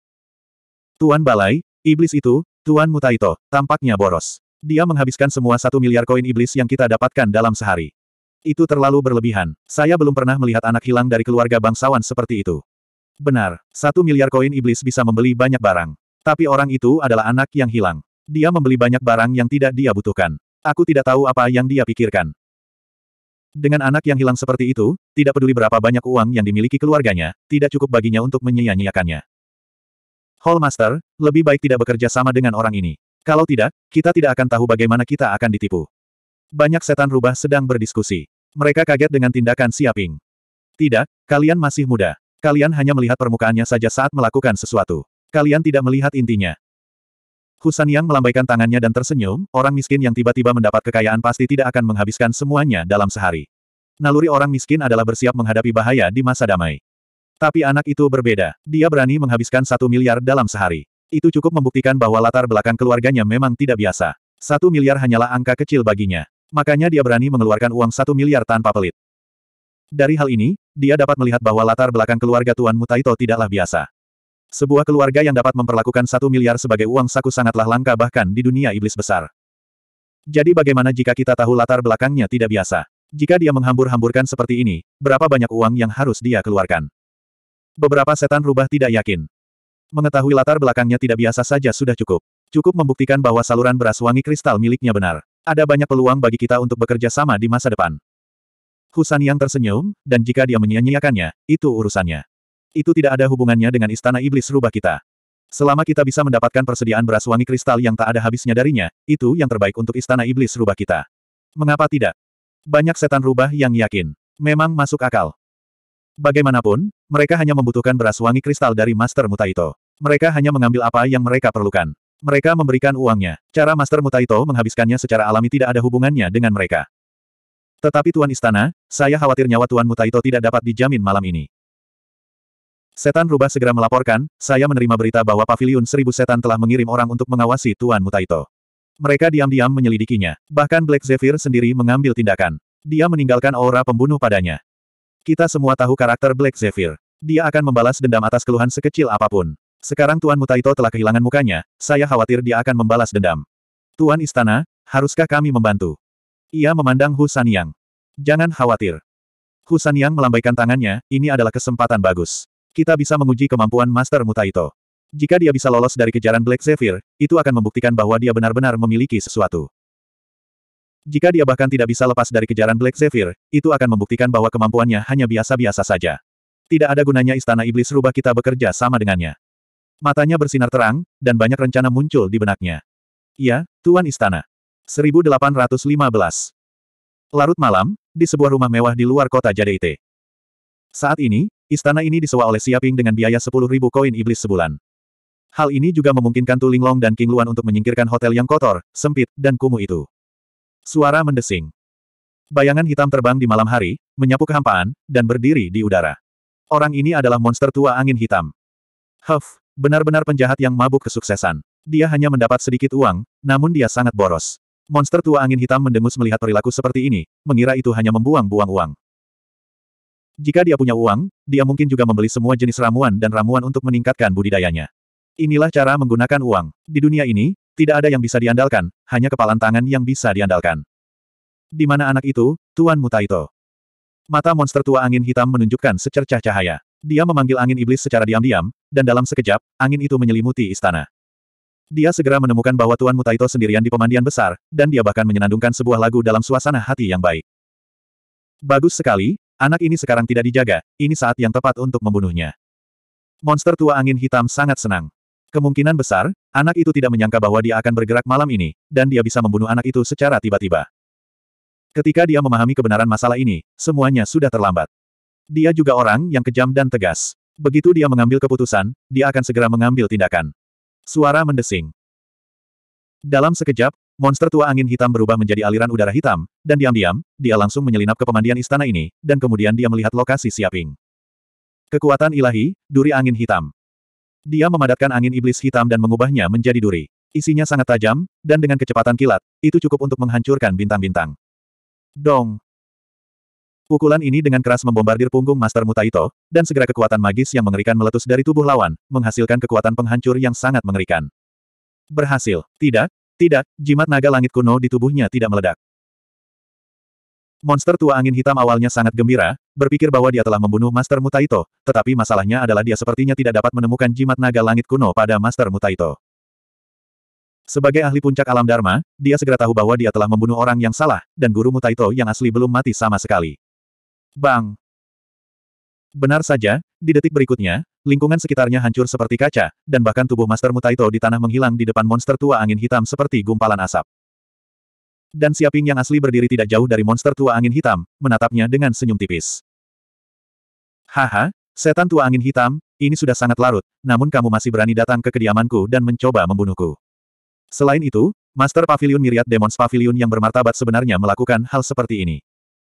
Tuan Balai, iblis itu, Tuan Mutaito, tampaknya boros. Dia menghabiskan semua satu miliar koin iblis yang kita dapatkan dalam sehari. Itu terlalu berlebihan. Saya belum pernah melihat anak hilang dari keluarga bangsawan seperti itu. Benar, satu miliar koin iblis bisa membeli banyak barang. Tapi orang itu adalah anak yang hilang. Dia membeli banyak barang yang tidak dia butuhkan. Aku tidak tahu apa yang dia pikirkan. Dengan anak yang hilang seperti itu, tidak peduli berapa banyak uang yang dimiliki keluarganya, tidak cukup baginya untuk menyia-nyiakannya. Hallmaster, lebih baik tidak bekerja sama dengan orang ini. Kalau tidak, kita tidak akan tahu bagaimana kita akan ditipu. Banyak setan rubah sedang berdiskusi. Mereka kaget dengan tindakan Siaping. Tidak, kalian masih muda. Kalian hanya melihat permukaannya saja saat melakukan sesuatu. Kalian tidak melihat intinya. Husan Yang melambaikan tangannya dan tersenyum, orang miskin yang tiba-tiba mendapat kekayaan pasti tidak akan menghabiskan semuanya dalam sehari. Naluri orang miskin adalah bersiap menghadapi bahaya di masa damai. Tapi anak itu berbeda. Dia berani menghabiskan satu miliar dalam sehari. Itu cukup membuktikan bahwa latar belakang keluarganya memang tidak biasa. Satu miliar hanyalah angka kecil baginya. Makanya dia berani mengeluarkan uang satu miliar tanpa pelit. Dari hal ini, dia dapat melihat bahwa latar belakang keluarga Tuan Mutaito tidaklah biasa. Sebuah keluarga yang dapat memperlakukan satu miliar sebagai uang saku sangatlah langka bahkan di dunia iblis besar. Jadi bagaimana jika kita tahu latar belakangnya tidak biasa? Jika dia menghambur-hamburkan seperti ini, berapa banyak uang yang harus dia keluarkan? Beberapa setan rubah tidak yakin. Mengetahui latar belakangnya tidak biasa saja sudah cukup. Cukup membuktikan bahwa saluran beras wangi kristal miliknya benar. Ada banyak peluang bagi kita untuk bekerja sama di masa depan. Husan yang tersenyum, dan jika dia menyia-nyiakannya, itu urusannya. Itu tidak ada hubungannya dengan istana iblis rubah kita. Selama kita bisa mendapatkan persediaan beras wangi kristal yang tak ada habisnya darinya, itu yang terbaik untuk istana iblis rubah kita. Mengapa tidak? Banyak setan rubah yang yakin. Memang masuk akal. Bagaimanapun, mereka hanya membutuhkan beras wangi kristal dari Master Mutaito. Mereka hanya mengambil apa yang mereka perlukan. Mereka memberikan uangnya. Cara Master Mutaito menghabiskannya secara alami tidak ada hubungannya dengan mereka. Tetapi Tuan Istana, saya khawatir nyawa Tuan Mutaito tidak dapat dijamin malam ini. Setan Rubah segera melaporkan, saya menerima berita bahwa Paviliun Seribu Setan telah mengirim orang untuk mengawasi Tuan Mutaito. Mereka diam-diam menyelidikinya. Bahkan Black Zephyr sendiri mengambil tindakan. Dia meninggalkan aura pembunuh padanya. Kita semua tahu karakter Black Zephyr. Dia akan membalas dendam atas keluhan sekecil apapun. Sekarang Tuan Mutaito telah kehilangan mukanya, saya khawatir dia akan membalas dendam. Tuan Istana, haruskah kami membantu? Ia memandang Hu Sanyang. Jangan khawatir. Hu Sanyang melambaikan tangannya, ini adalah kesempatan bagus. Kita bisa menguji kemampuan Master Mutaito. Jika dia bisa lolos dari kejaran Black Zephyr, itu akan membuktikan bahwa dia benar-benar memiliki sesuatu. Jika dia bahkan tidak bisa lepas dari kejaran Black Zephyr, itu akan membuktikan bahwa kemampuannya hanya biasa-biasa saja. Tidak ada gunanya istana iblis rubah kita bekerja sama dengannya. Matanya bersinar terang, dan banyak rencana muncul di benaknya. Ya, Tuan Istana. 1815. Larut malam, di sebuah rumah mewah di luar kota Jadeite. Saat ini, istana ini disewa oleh Siaping dengan biaya 10.000 koin iblis sebulan. Hal ini juga memungkinkan Tu Linglong dan King Luan untuk menyingkirkan hotel yang kotor, sempit, dan kumuh itu. Suara mendesing. Bayangan hitam terbang di malam hari, menyapu kehampaan, dan berdiri di udara. Orang ini adalah monster tua angin hitam. Huff, Benar-benar penjahat yang mabuk kesuksesan. Dia hanya mendapat sedikit uang, namun dia sangat boros. Monster tua angin hitam mendengus melihat perilaku seperti ini, mengira itu hanya membuang-buang uang. Jika dia punya uang, dia mungkin juga membeli semua jenis ramuan dan ramuan untuk meningkatkan budidayanya. Inilah cara menggunakan uang. Di dunia ini, tidak ada yang bisa diandalkan, hanya kepalan tangan yang bisa diandalkan. Di mana anak itu, Tuan Mutaito? Mata monster tua angin hitam menunjukkan secercah cahaya. Dia memanggil angin iblis secara diam-diam, dan dalam sekejap, angin itu menyelimuti istana. Dia segera menemukan bahwa Tuan Mutaito sendirian di pemandian besar, dan dia bahkan menyenandungkan sebuah lagu dalam suasana hati yang baik. Bagus sekali, anak ini sekarang tidak dijaga, ini saat yang tepat untuk membunuhnya. Monster tua angin hitam sangat senang. Kemungkinan besar, anak itu tidak menyangka bahwa dia akan bergerak malam ini, dan dia bisa membunuh anak itu secara tiba-tiba. Ketika dia memahami kebenaran masalah ini, semuanya sudah terlambat. Dia juga orang yang kejam dan tegas. Begitu dia mengambil keputusan, dia akan segera mengambil tindakan. Suara mendesing. Dalam sekejap, monster tua angin hitam berubah menjadi aliran udara hitam, dan diam-diam, dia langsung menyelinap ke pemandian istana ini, dan kemudian dia melihat lokasi Siaping. Kekuatan ilahi, duri angin hitam. Dia memadatkan angin iblis hitam dan mengubahnya menjadi duri. Isinya sangat tajam, dan dengan kecepatan kilat, itu cukup untuk menghancurkan bintang-bintang. Dong! Pukulan ini dengan keras membombardir punggung Master Mutaito, dan segera kekuatan magis yang mengerikan meletus dari tubuh lawan, menghasilkan kekuatan penghancur yang sangat mengerikan. Berhasil. Tidak, tidak, jimat naga langit kuno di tubuhnya tidak meledak. Monster tua angin hitam awalnya sangat gembira, berpikir bahwa dia telah membunuh Master Mutaito, tetapi masalahnya adalah dia sepertinya tidak dapat menemukan jimat naga langit kuno pada Master Mutaito. Sebagai ahli puncak alam Dharma, dia segera tahu bahwa dia telah membunuh orang yang salah, dan guru Mutaito yang asli belum mati sama sekali. Bang! Benar saja, di detik berikutnya, lingkungan sekitarnya hancur seperti kaca, dan bahkan tubuh Master Mutaito di tanah menghilang di depan monster tua angin hitam seperti gumpalan asap. Dan Siaping yang asli berdiri tidak jauh dari monster tua angin hitam, menatapnya dengan senyum tipis. Haha, setan tua angin hitam, ini sudah sangat larut, namun kamu masih berani datang ke kediamanku dan mencoba membunuhku. Selain itu, Master Pavilion Miriat Demons Pavilion yang bermartabat sebenarnya melakukan hal seperti ini.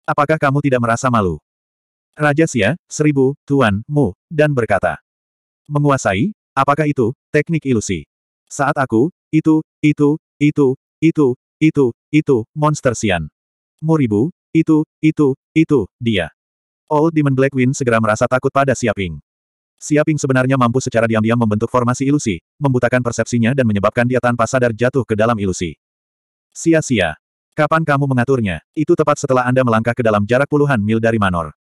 Apakah kamu tidak merasa malu? Raja Sia, seribu, Tuan, Mu, dan berkata. Menguasai, apakah itu, teknik ilusi? Saat aku, itu, itu, itu, itu, itu, itu, monster Sian. Muribu, itu, itu, itu, dia. Old Demon Black segera merasa takut pada Siaping. Siaping sebenarnya mampu secara diam-diam membentuk formasi ilusi, membutakan persepsinya dan menyebabkan dia tanpa sadar jatuh ke dalam ilusi. Sia-sia. Kapan kamu mengaturnya? Itu tepat setelah Anda melangkah ke dalam jarak puluhan mil dari Manor.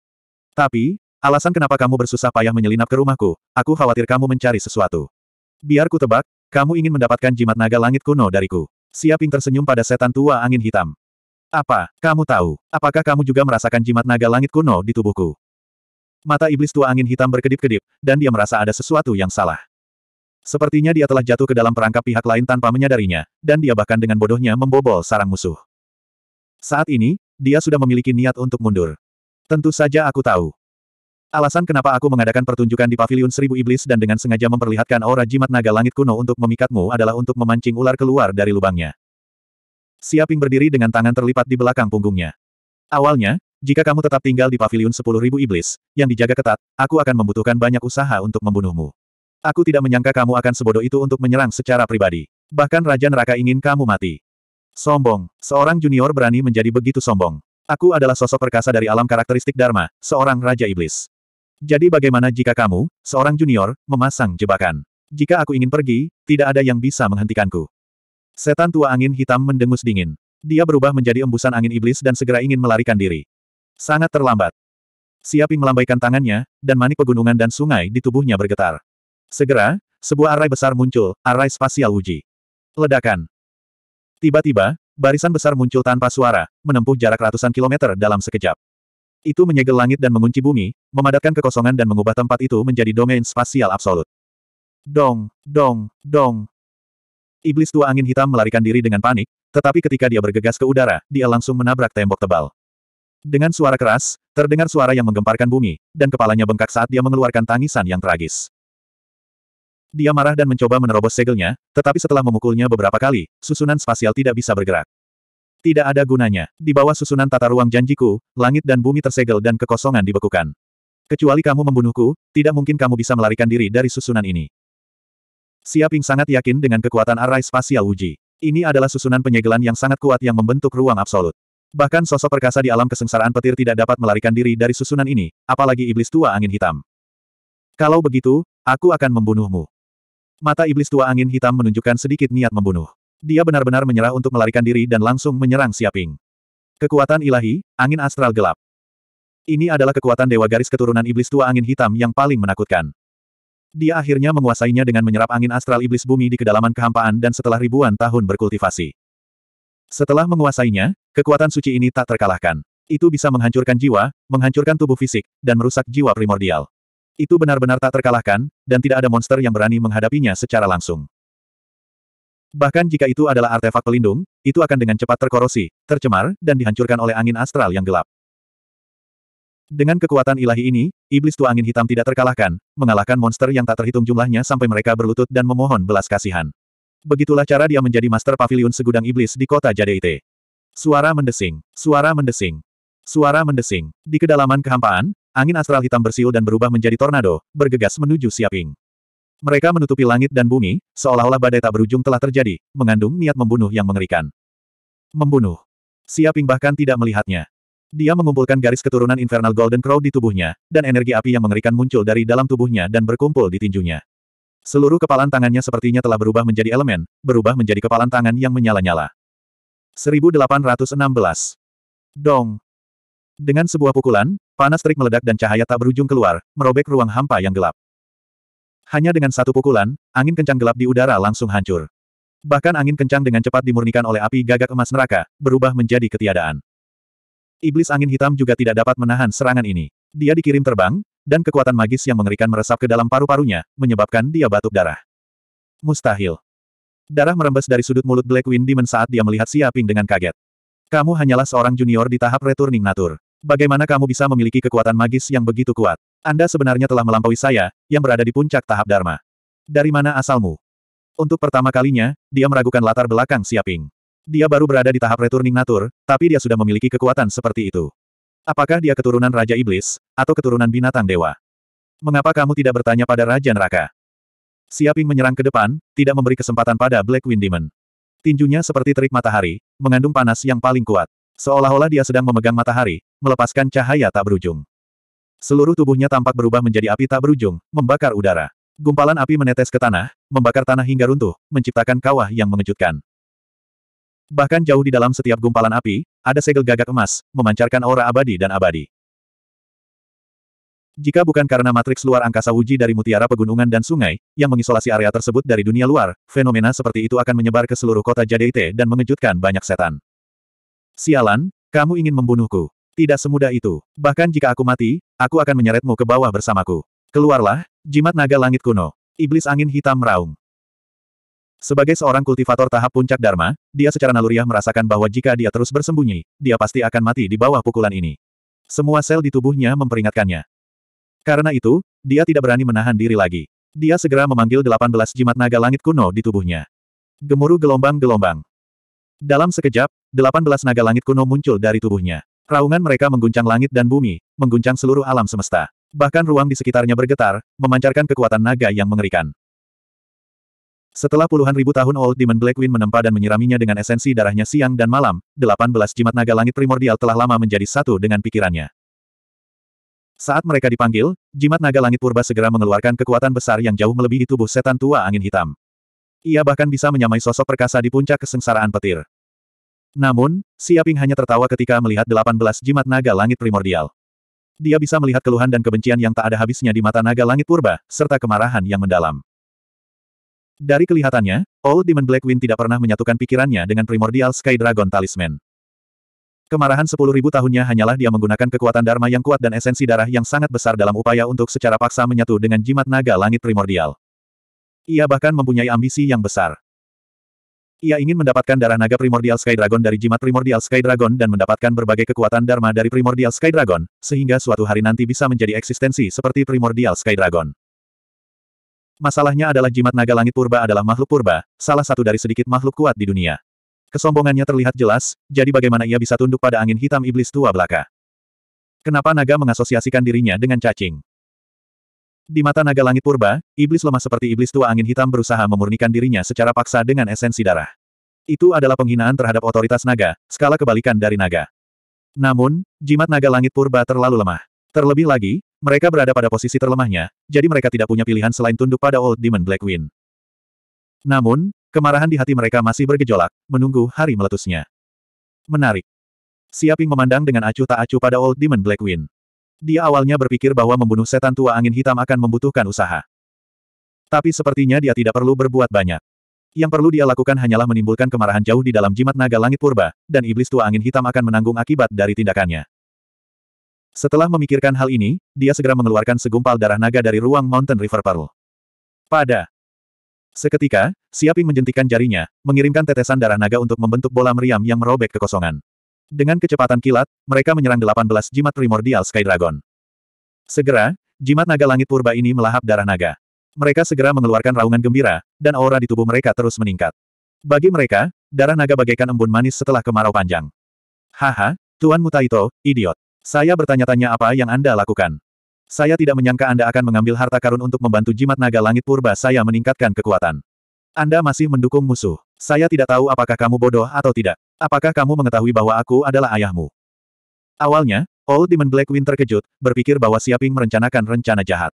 Tapi, alasan kenapa kamu bersusah payah menyelinap ke rumahku, aku khawatir kamu mencari sesuatu. Biar ku tebak, kamu ingin mendapatkan jimat naga langit kuno dariku. Siaping tersenyum pada setan tua angin hitam. Apa, kamu tahu, apakah kamu juga merasakan jimat naga langit kuno di tubuhku? Mata iblis tua angin hitam berkedip-kedip, dan dia merasa ada sesuatu yang salah. Sepertinya dia telah jatuh ke dalam perangkap pihak lain tanpa menyadarinya, dan dia bahkan dengan bodohnya membobol sarang musuh. Saat ini, dia sudah memiliki niat untuk mundur. Tentu saja aku tahu. Alasan kenapa aku mengadakan pertunjukan di Paviliun Seribu Iblis dan dengan sengaja memperlihatkan aura jimat naga langit kuno untuk memikatmu adalah untuk memancing ular keluar dari lubangnya. Siaping berdiri dengan tangan terlipat di belakang punggungnya. Awalnya, jika kamu tetap tinggal di Paviliun Sepuluh Ribu Iblis, yang dijaga ketat, aku akan membutuhkan banyak usaha untuk membunuhmu. Aku tidak menyangka kamu akan sebodoh itu untuk menyerang secara pribadi. Bahkan Raja Neraka ingin kamu mati. Sombong. Seorang junior berani menjadi begitu sombong. Aku adalah sosok perkasa dari alam karakteristik Dharma, seorang Raja Iblis. Jadi bagaimana jika kamu, seorang junior, memasang jebakan? Jika aku ingin pergi, tidak ada yang bisa menghentikanku. Setan tua angin hitam mendengus dingin. Dia berubah menjadi embusan angin iblis dan segera ingin melarikan diri. Sangat terlambat. Siaping melambaikan tangannya, dan manik pegunungan dan sungai di tubuhnya bergetar. Segera, sebuah arai besar muncul, arai spasial uji. Ledakan. Tiba-tiba, barisan besar muncul tanpa suara, menempuh jarak ratusan kilometer dalam sekejap. Itu menyegel langit dan mengunci bumi, memadatkan kekosongan dan mengubah tempat itu menjadi domain spasial absolut. Dong, dong, dong. Iblis tua angin hitam melarikan diri dengan panik, tetapi ketika dia bergegas ke udara, dia langsung menabrak tembok tebal. Dengan suara keras, terdengar suara yang menggemparkan bumi, dan kepalanya bengkak saat dia mengeluarkan tangisan yang tragis. Dia marah dan mencoba menerobos segelnya, tetapi setelah memukulnya beberapa kali, susunan spasial tidak bisa bergerak. Tidak ada gunanya. Di bawah susunan tata ruang janjiku, langit dan bumi tersegel dan kekosongan dibekukan. Kecuali kamu membunuhku, tidak mungkin kamu bisa melarikan diri dari susunan ini. Siaping sangat yakin dengan kekuatan arai spasial uji. Ini adalah susunan penyegelan yang sangat kuat yang membentuk ruang absolut. Bahkan sosok perkasa di alam kesengsaraan petir tidak dapat melarikan diri dari susunan ini, apalagi iblis tua angin hitam. Kalau begitu, aku akan membunuhmu. Mata iblis tua angin hitam menunjukkan sedikit niat membunuh. Dia benar-benar menyerah untuk melarikan diri dan langsung menyerang Siaping. Kekuatan ilahi, angin astral gelap. Ini adalah kekuatan dewa garis keturunan iblis tua angin hitam yang paling menakutkan. Dia akhirnya menguasainya dengan menyerap angin astral iblis bumi di kedalaman kehampaan dan setelah ribuan tahun berkultivasi. Setelah menguasainya, kekuatan suci ini tak terkalahkan. Itu bisa menghancurkan jiwa, menghancurkan tubuh fisik, dan merusak jiwa primordial. Itu benar-benar tak terkalahkan, dan tidak ada monster yang berani menghadapinya secara langsung. Bahkan jika itu adalah artefak pelindung, itu akan dengan cepat terkorosi, tercemar, dan dihancurkan oleh angin astral yang gelap. Dengan kekuatan ilahi ini, iblis tua angin hitam tidak terkalahkan, mengalahkan monster yang tak terhitung jumlahnya sampai mereka berlutut dan memohon belas kasihan. Begitulah cara dia menjadi master pavilion segudang iblis di kota Jadeite. Suara mendesing, suara mendesing, suara mendesing. Di kedalaman kehampaan, Angin astral hitam bersiul dan berubah menjadi tornado, bergegas menuju Siaping. Mereka menutupi langit dan bumi, seolah-olah badai tak berujung telah terjadi, mengandung niat membunuh yang mengerikan. Membunuh. Siaping bahkan tidak melihatnya. Dia mengumpulkan garis keturunan Infernal Golden Crow di tubuhnya, dan energi api yang mengerikan muncul dari dalam tubuhnya dan berkumpul di tinjunya. Seluruh kepalan tangannya sepertinya telah berubah menjadi elemen, berubah menjadi kepalan tangan yang menyala-nyala. 1816. Dong. Dengan sebuah pukulan, panas terik meledak dan cahaya tak berujung keluar, merobek ruang hampa yang gelap. Hanya dengan satu pukulan, angin kencang gelap di udara langsung hancur. Bahkan angin kencang dengan cepat dimurnikan oleh api gagak emas neraka, berubah menjadi ketiadaan. Iblis angin hitam juga tidak dapat menahan serangan ini. Dia dikirim terbang, dan kekuatan magis yang mengerikan meresap ke dalam paru-parunya, menyebabkan dia batuk darah. Mustahil. Darah merembes dari sudut mulut Black Wind Demon saat dia melihat Siaping dengan kaget. Kamu hanyalah seorang junior di tahap returning natur. Bagaimana kamu bisa memiliki kekuatan magis yang begitu kuat? Anda sebenarnya telah melampaui saya, yang berada di puncak tahap Dharma. Dari mana asalmu? Untuk pertama kalinya, dia meragukan latar belakang Siaping. Dia baru berada di tahap returning natur, tapi dia sudah memiliki kekuatan seperti itu. Apakah dia keturunan Raja Iblis, atau keturunan binatang dewa? Mengapa kamu tidak bertanya pada Raja Neraka? Siaping menyerang ke depan, tidak memberi kesempatan pada Black Wind Demon. Tinjunya seperti terik matahari, mengandung panas yang paling kuat. Seolah-olah dia sedang memegang matahari, melepaskan cahaya tak berujung. Seluruh tubuhnya tampak berubah menjadi api tak berujung, membakar udara. Gumpalan api menetes ke tanah, membakar tanah hingga runtuh, menciptakan kawah yang mengejutkan. Bahkan jauh di dalam setiap gumpalan api, ada segel gagak emas, memancarkan aura abadi dan abadi. Jika bukan karena matriks luar angkasa uji dari mutiara pegunungan dan sungai, yang mengisolasi area tersebut dari dunia luar, fenomena seperti itu akan menyebar ke seluruh kota Jadeite dan mengejutkan banyak setan. Sialan, kamu ingin membunuhku. Tidak semudah itu. Bahkan jika aku mati, aku akan menyeretmu ke bawah bersamaku. Keluarlah, jimat naga langit kuno. Iblis angin hitam meraung. Sebagai seorang kultivator tahap puncak Dharma, dia secara naluriah merasakan bahwa jika dia terus bersembunyi, dia pasti akan mati di bawah pukulan ini. Semua sel di tubuhnya memperingatkannya. Karena itu, dia tidak berani menahan diri lagi. Dia segera memanggil 18 jimat naga langit kuno di tubuhnya. Gemuruh gelombang-gelombang. Dalam sekejap, Delapan belas naga langit kuno muncul dari tubuhnya. Raungan mereka mengguncang langit dan bumi, mengguncang seluruh alam semesta. Bahkan ruang di sekitarnya bergetar, memancarkan kekuatan naga yang mengerikan. Setelah puluhan ribu tahun Old Demon Blackwing menempa dan menyiraminya dengan esensi darahnya siang dan malam, 18 jimat naga langit primordial telah lama menjadi satu dengan pikirannya. Saat mereka dipanggil, jimat naga langit purba segera mengeluarkan kekuatan besar yang jauh melebihi tubuh setan tua angin hitam. Ia bahkan bisa menyamai sosok perkasa di puncak kesengsaraan petir. Namun, Siaping hanya tertawa ketika melihat 18 jimat naga langit primordial. Dia bisa melihat keluhan dan kebencian yang tak ada habisnya di mata naga langit purba, serta kemarahan yang mendalam. Dari kelihatannya, Old Demon Blackwind tidak pernah menyatukan pikirannya dengan primordial Sky Dragon Talisman. Kemarahan 10.000 tahunnya hanyalah dia menggunakan kekuatan Dharma yang kuat dan esensi darah yang sangat besar dalam upaya untuk secara paksa menyatu dengan jimat naga langit primordial. Ia bahkan mempunyai ambisi yang besar. Ia ingin mendapatkan darah naga primordial Sky Dragon dari jimat primordial Sky Dragon dan mendapatkan berbagai kekuatan Dharma dari primordial Sky Dragon, sehingga suatu hari nanti bisa menjadi eksistensi seperti primordial Sky Dragon. Masalahnya adalah jimat naga langit purba adalah makhluk purba, salah satu dari sedikit makhluk kuat di dunia. Kesombongannya terlihat jelas, jadi bagaimana ia bisa tunduk pada angin hitam iblis tua belaka. Kenapa naga mengasosiasikan dirinya dengan cacing? Di mata naga langit purba, iblis lemah seperti iblis tua angin hitam berusaha memurnikan dirinya secara paksa dengan esensi darah. Itu adalah penghinaan terhadap otoritas naga, skala kebalikan dari naga. Namun, jimat naga langit purba terlalu lemah. Terlebih lagi, mereka berada pada posisi terlemahnya, jadi mereka tidak punya pilihan selain tunduk pada Old Demon Black Wind. Namun, kemarahan di hati mereka masih bergejolak, menunggu hari meletusnya. Menarik. Siaping memandang dengan acuh tak acuh pada Old Demon Black Wind. Dia awalnya berpikir bahwa membunuh setan tua angin hitam akan membutuhkan usaha. Tapi sepertinya dia tidak perlu berbuat banyak. Yang perlu dia lakukan hanyalah menimbulkan kemarahan jauh di dalam jimat naga langit purba, dan iblis tua angin hitam akan menanggung akibat dari tindakannya. Setelah memikirkan hal ini, dia segera mengeluarkan segumpal darah naga dari ruang Mountain River Pearl. Pada seketika, Siaping menjentikan jarinya, mengirimkan tetesan darah naga untuk membentuk bola meriam yang merobek kekosongan. Dengan kecepatan kilat, mereka menyerang 18 jimat primordial Sky Dragon. Segera, jimat naga langit purba ini melahap darah naga. Mereka segera mengeluarkan raungan gembira, dan aura di tubuh mereka terus meningkat. Bagi mereka, darah naga bagaikan embun manis setelah kemarau panjang. Haha, Tuan Mutaito, idiot. Saya bertanya-tanya apa yang Anda lakukan. Saya tidak menyangka Anda akan mengambil harta karun untuk membantu jimat naga langit purba saya meningkatkan kekuatan. Anda masih mendukung musuh. Saya tidak tahu apakah kamu bodoh atau tidak. Apakah kamu mengetahui bahwa aku adalah ayahmu? Awalnya, Old Demon Blackwing terkejut, berpikir bahwa Siaping merencanakan rencana jahat.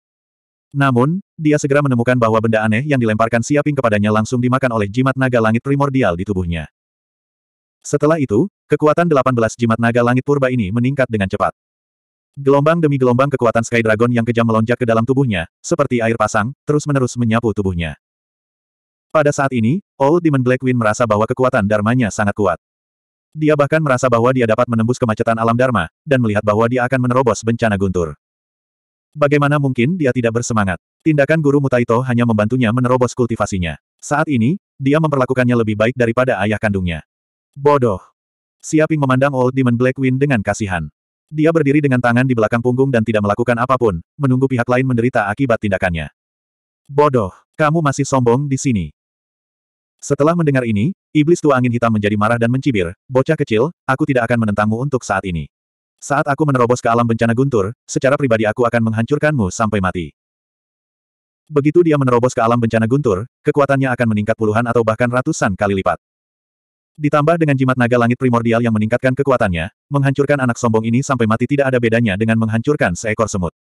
Namun, dia segera menemukan bahwa benda aneh yang dilemparkan Siaping kepadanya langsung dimakan oleh jimat naga langit primordial di tubuhnya. Setelah itu, kekuatan 18 jimat naga langit purba ini meningkat dengan cepat. Gelombang demi gelombang kekuatan Sky Dragon yang kejam melonjak ke dalam tubuhnya, seperti air pasang, terus-menerus menyapu tubuhnya. Pada saat ini, Old Demon Black merasa bahwa kekuatan dharmanya sangat kuat. Dia bahkan merasa bahwa dia dapat menembus kemacetan alam dharma, dan melihat bahwa dia akan menerobos bencana guntur. Bagaimana mungkin dia tidak bersemangat? Tindakan guru Mutaito hanya membantunya menerobos kultivasinya. Saat ini, dia memperlakukannya lebih baik daripada ayah kandungnya. Bodoh. Siaping memandang Old Demon Black dengan kasihan. Dia berdiri dengan tangan di belakang punggung dan tidak melakukan apapun, menunggu pihak lain menderita akibat tindakannya. Bodoh, kamu masih sombong di sini. Setelah mendengar ini, iblis tua angin hitam menjadi marah dan mencibir, bocah kecil, aku tidak akan menentangmu untuk saat ini. Saat aku menerobos ke alam bencana guntur, secara pribadi aku akan menghancurkanmu sampai mati. Begitu dia menerobos ke alam bencana guntur, kekuatannya akan meningkat puluhan atau bahkan ratusan kali lipat. Ditambah dengan jimat naga langit primordial yang meningkatkan kekuatannya, menghancurkan anak sombong ini sampai mati tidak ada bedanya dengan menghancurkan seekor semut.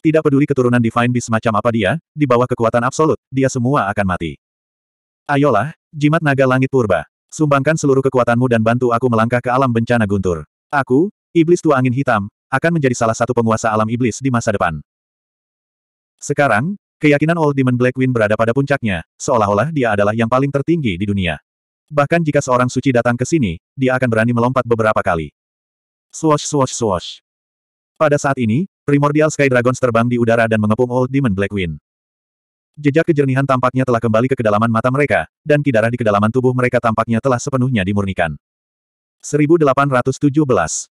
Tidak peduli keturunan Divine Beast macam apa dia, di bawah kekuatan absolut, dia semua akan mati. Ayolah, jimat naga langit purba. Sumbangkan seluruh kekuatanmu dan bantu aku melangkah ke alam bencana guntur. Aku, iblis tua angin hitam, akan menjadi salah satu penguasa alam iblis di masa depan. Sekarang, keyakinan Old Demon Black berada pada puncaknya, seolah-olah dia adalah yang paling tertinggi di dunia. Bahkan jika seorang suci datang ke sini, dia akan berani melompat beberapa kali. Swash swash swash. Pada saat ini, Primordial Sky Dragons terbang di udara dan mengepung Old Demon Black Jejak kejernihan tampaknya telah kembali ke kedalaman mata mereka, dan kidarah di kedalaman tubuh mereka tampaknya telah sepenuhnya dimurnikan. 1817.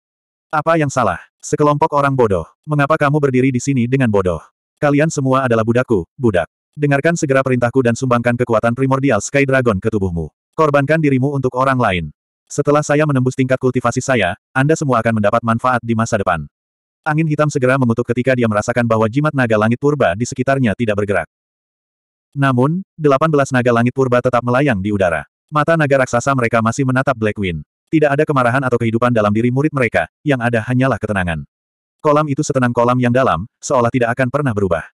Apa yang salah? Sekelompok orang bodoh. Mengapa kamu berdiri di sini dengan bodoh? Kalian semua adalah budakku, budak. Dengarkan segera perintahku dan sumbangkan kekuatan primordial Sky Dragon ke tubuhmu. Korbankan dirimu untuk orang lain. Setelah saya menembus tingkat kultivasi saya, Anda semua akan mendapat manfaat di masa depan. Angin hitam segera mengutuk ketika dia merasakan bahwa jimat naga langit purba di sekitarnya tidak bergerak. Namun, delapan belas naga langit purba tetap melayang di udara. Mata naga raksasa mereka masih menatap Black Wind. Tidak ada kemarahan atau kehidupan dalam diri murid mereka, yang ada hanyalah ketenangan. Kolam itu setenang kolam yang dalam, seolah tidak akan pernah berubah.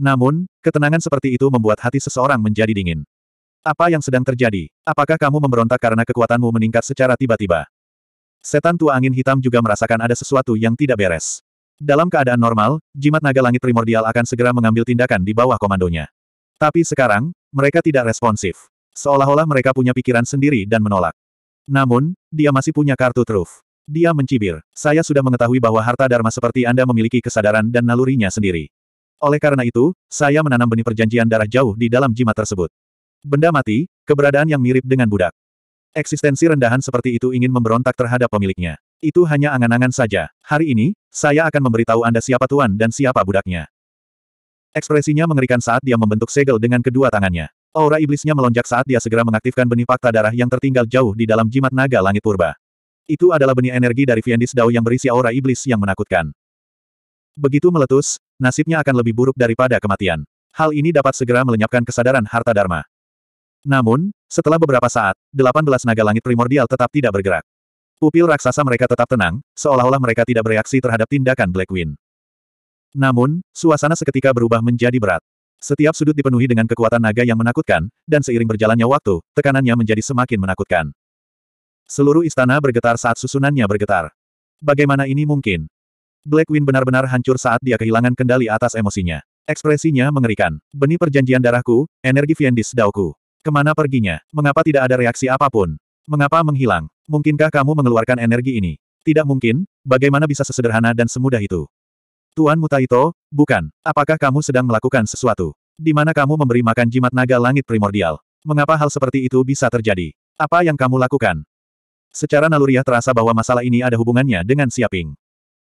Namun, ketenangan seperti itu membuat hati seseorang menjadi dingin. Apa yang sedang terjadi? Apakah kamu memberontak karena kekuatanmu meningkat secara tiba-tiba? Setan tua angin hitam juga merasakan ada sesuatu yang tidak beres. Dalam keadaan normal, jimat naga langit primordial akan segera mengambil tindakan di bawah komandonya. Tapi sekarang, mereka tidak responsif. Seolah-olah mereka punya pikiran sendiri dan menolak. Namun, dia masih punya kartu truf. Dia mencibir, saya sudah mengetahui bahwa harta Dharma seperti Anda memiliki kesadaran dan nalurinya sendiri. Oleh karena itu, saya menanam benih perjanjian darah jauh di dalam jimat tersebut. Benda mati, keberadaan yang mirip dengan budak. Eksistensi rendahan seperti itu ingin memberontak terhadap pemiliknya. Itu hanya angan-angan saja. Hari ini, saya akan memberitahu Anda siapa tuan dan siapa budaknya. Ekspresinya mengerikan saat dia membentuk segel dengan kedua tangannya. Aura iblisnya melonjak saat dia segera mengaktifkan benih fakta darah yang tertinggal jauh di dalam jimat naga langit purba. Itu adalah benih energi dari Viendis Dao yang berisi aura iblis yang menakutkan. Begitu meletus, nasibnya akan lebih buruk daripada kematian. Hal ini dapat segera melenyapkan kesadaran harta dharma. Namun, setelah beberapa saat, 18 naga langit primordial tetap tidak bergerak. Pupil raksasa mereka tetap tenang, seolah-olah mereka tidak bereaksi terhadap tindakan Black Wind. Namun, suasana seketika berubah menjadi berat. Setiap sudut dipenuhi dengan kekuatan naga yang menakutkan, dan seiring berjalannya waktu, tekanannya menjadi semakin menakutkan. Seluruh istana bergetar saat susunannya bergetar. Bagaimana ini mungkin? Black Wind benar-benar hancur saat dia kehilangan kendali atas emosinya. Ekspresinya mengerikan. Benih perjanjian darahku, energi Fiendis Daoku. Kemana perginya? Mengapa tidak ada reaksi apapun? Mengapa menghilang? Mungkinkah kamu mengeluarkan energi ini? Tidak mungkin, bagaimana bisa sesederhana dan semudah itu? Tuan Mutaito, bukan. Apakah kamu sedang melakukan sesuatu? Di mana kamu memberi makan jimat naga langit primordial? Mengapa hal seperti itu bisa terjadi? Apa yang kamu lakukan? Secara naluriah terasa bahwa masalah ini ada hubungannya dengan Siaping.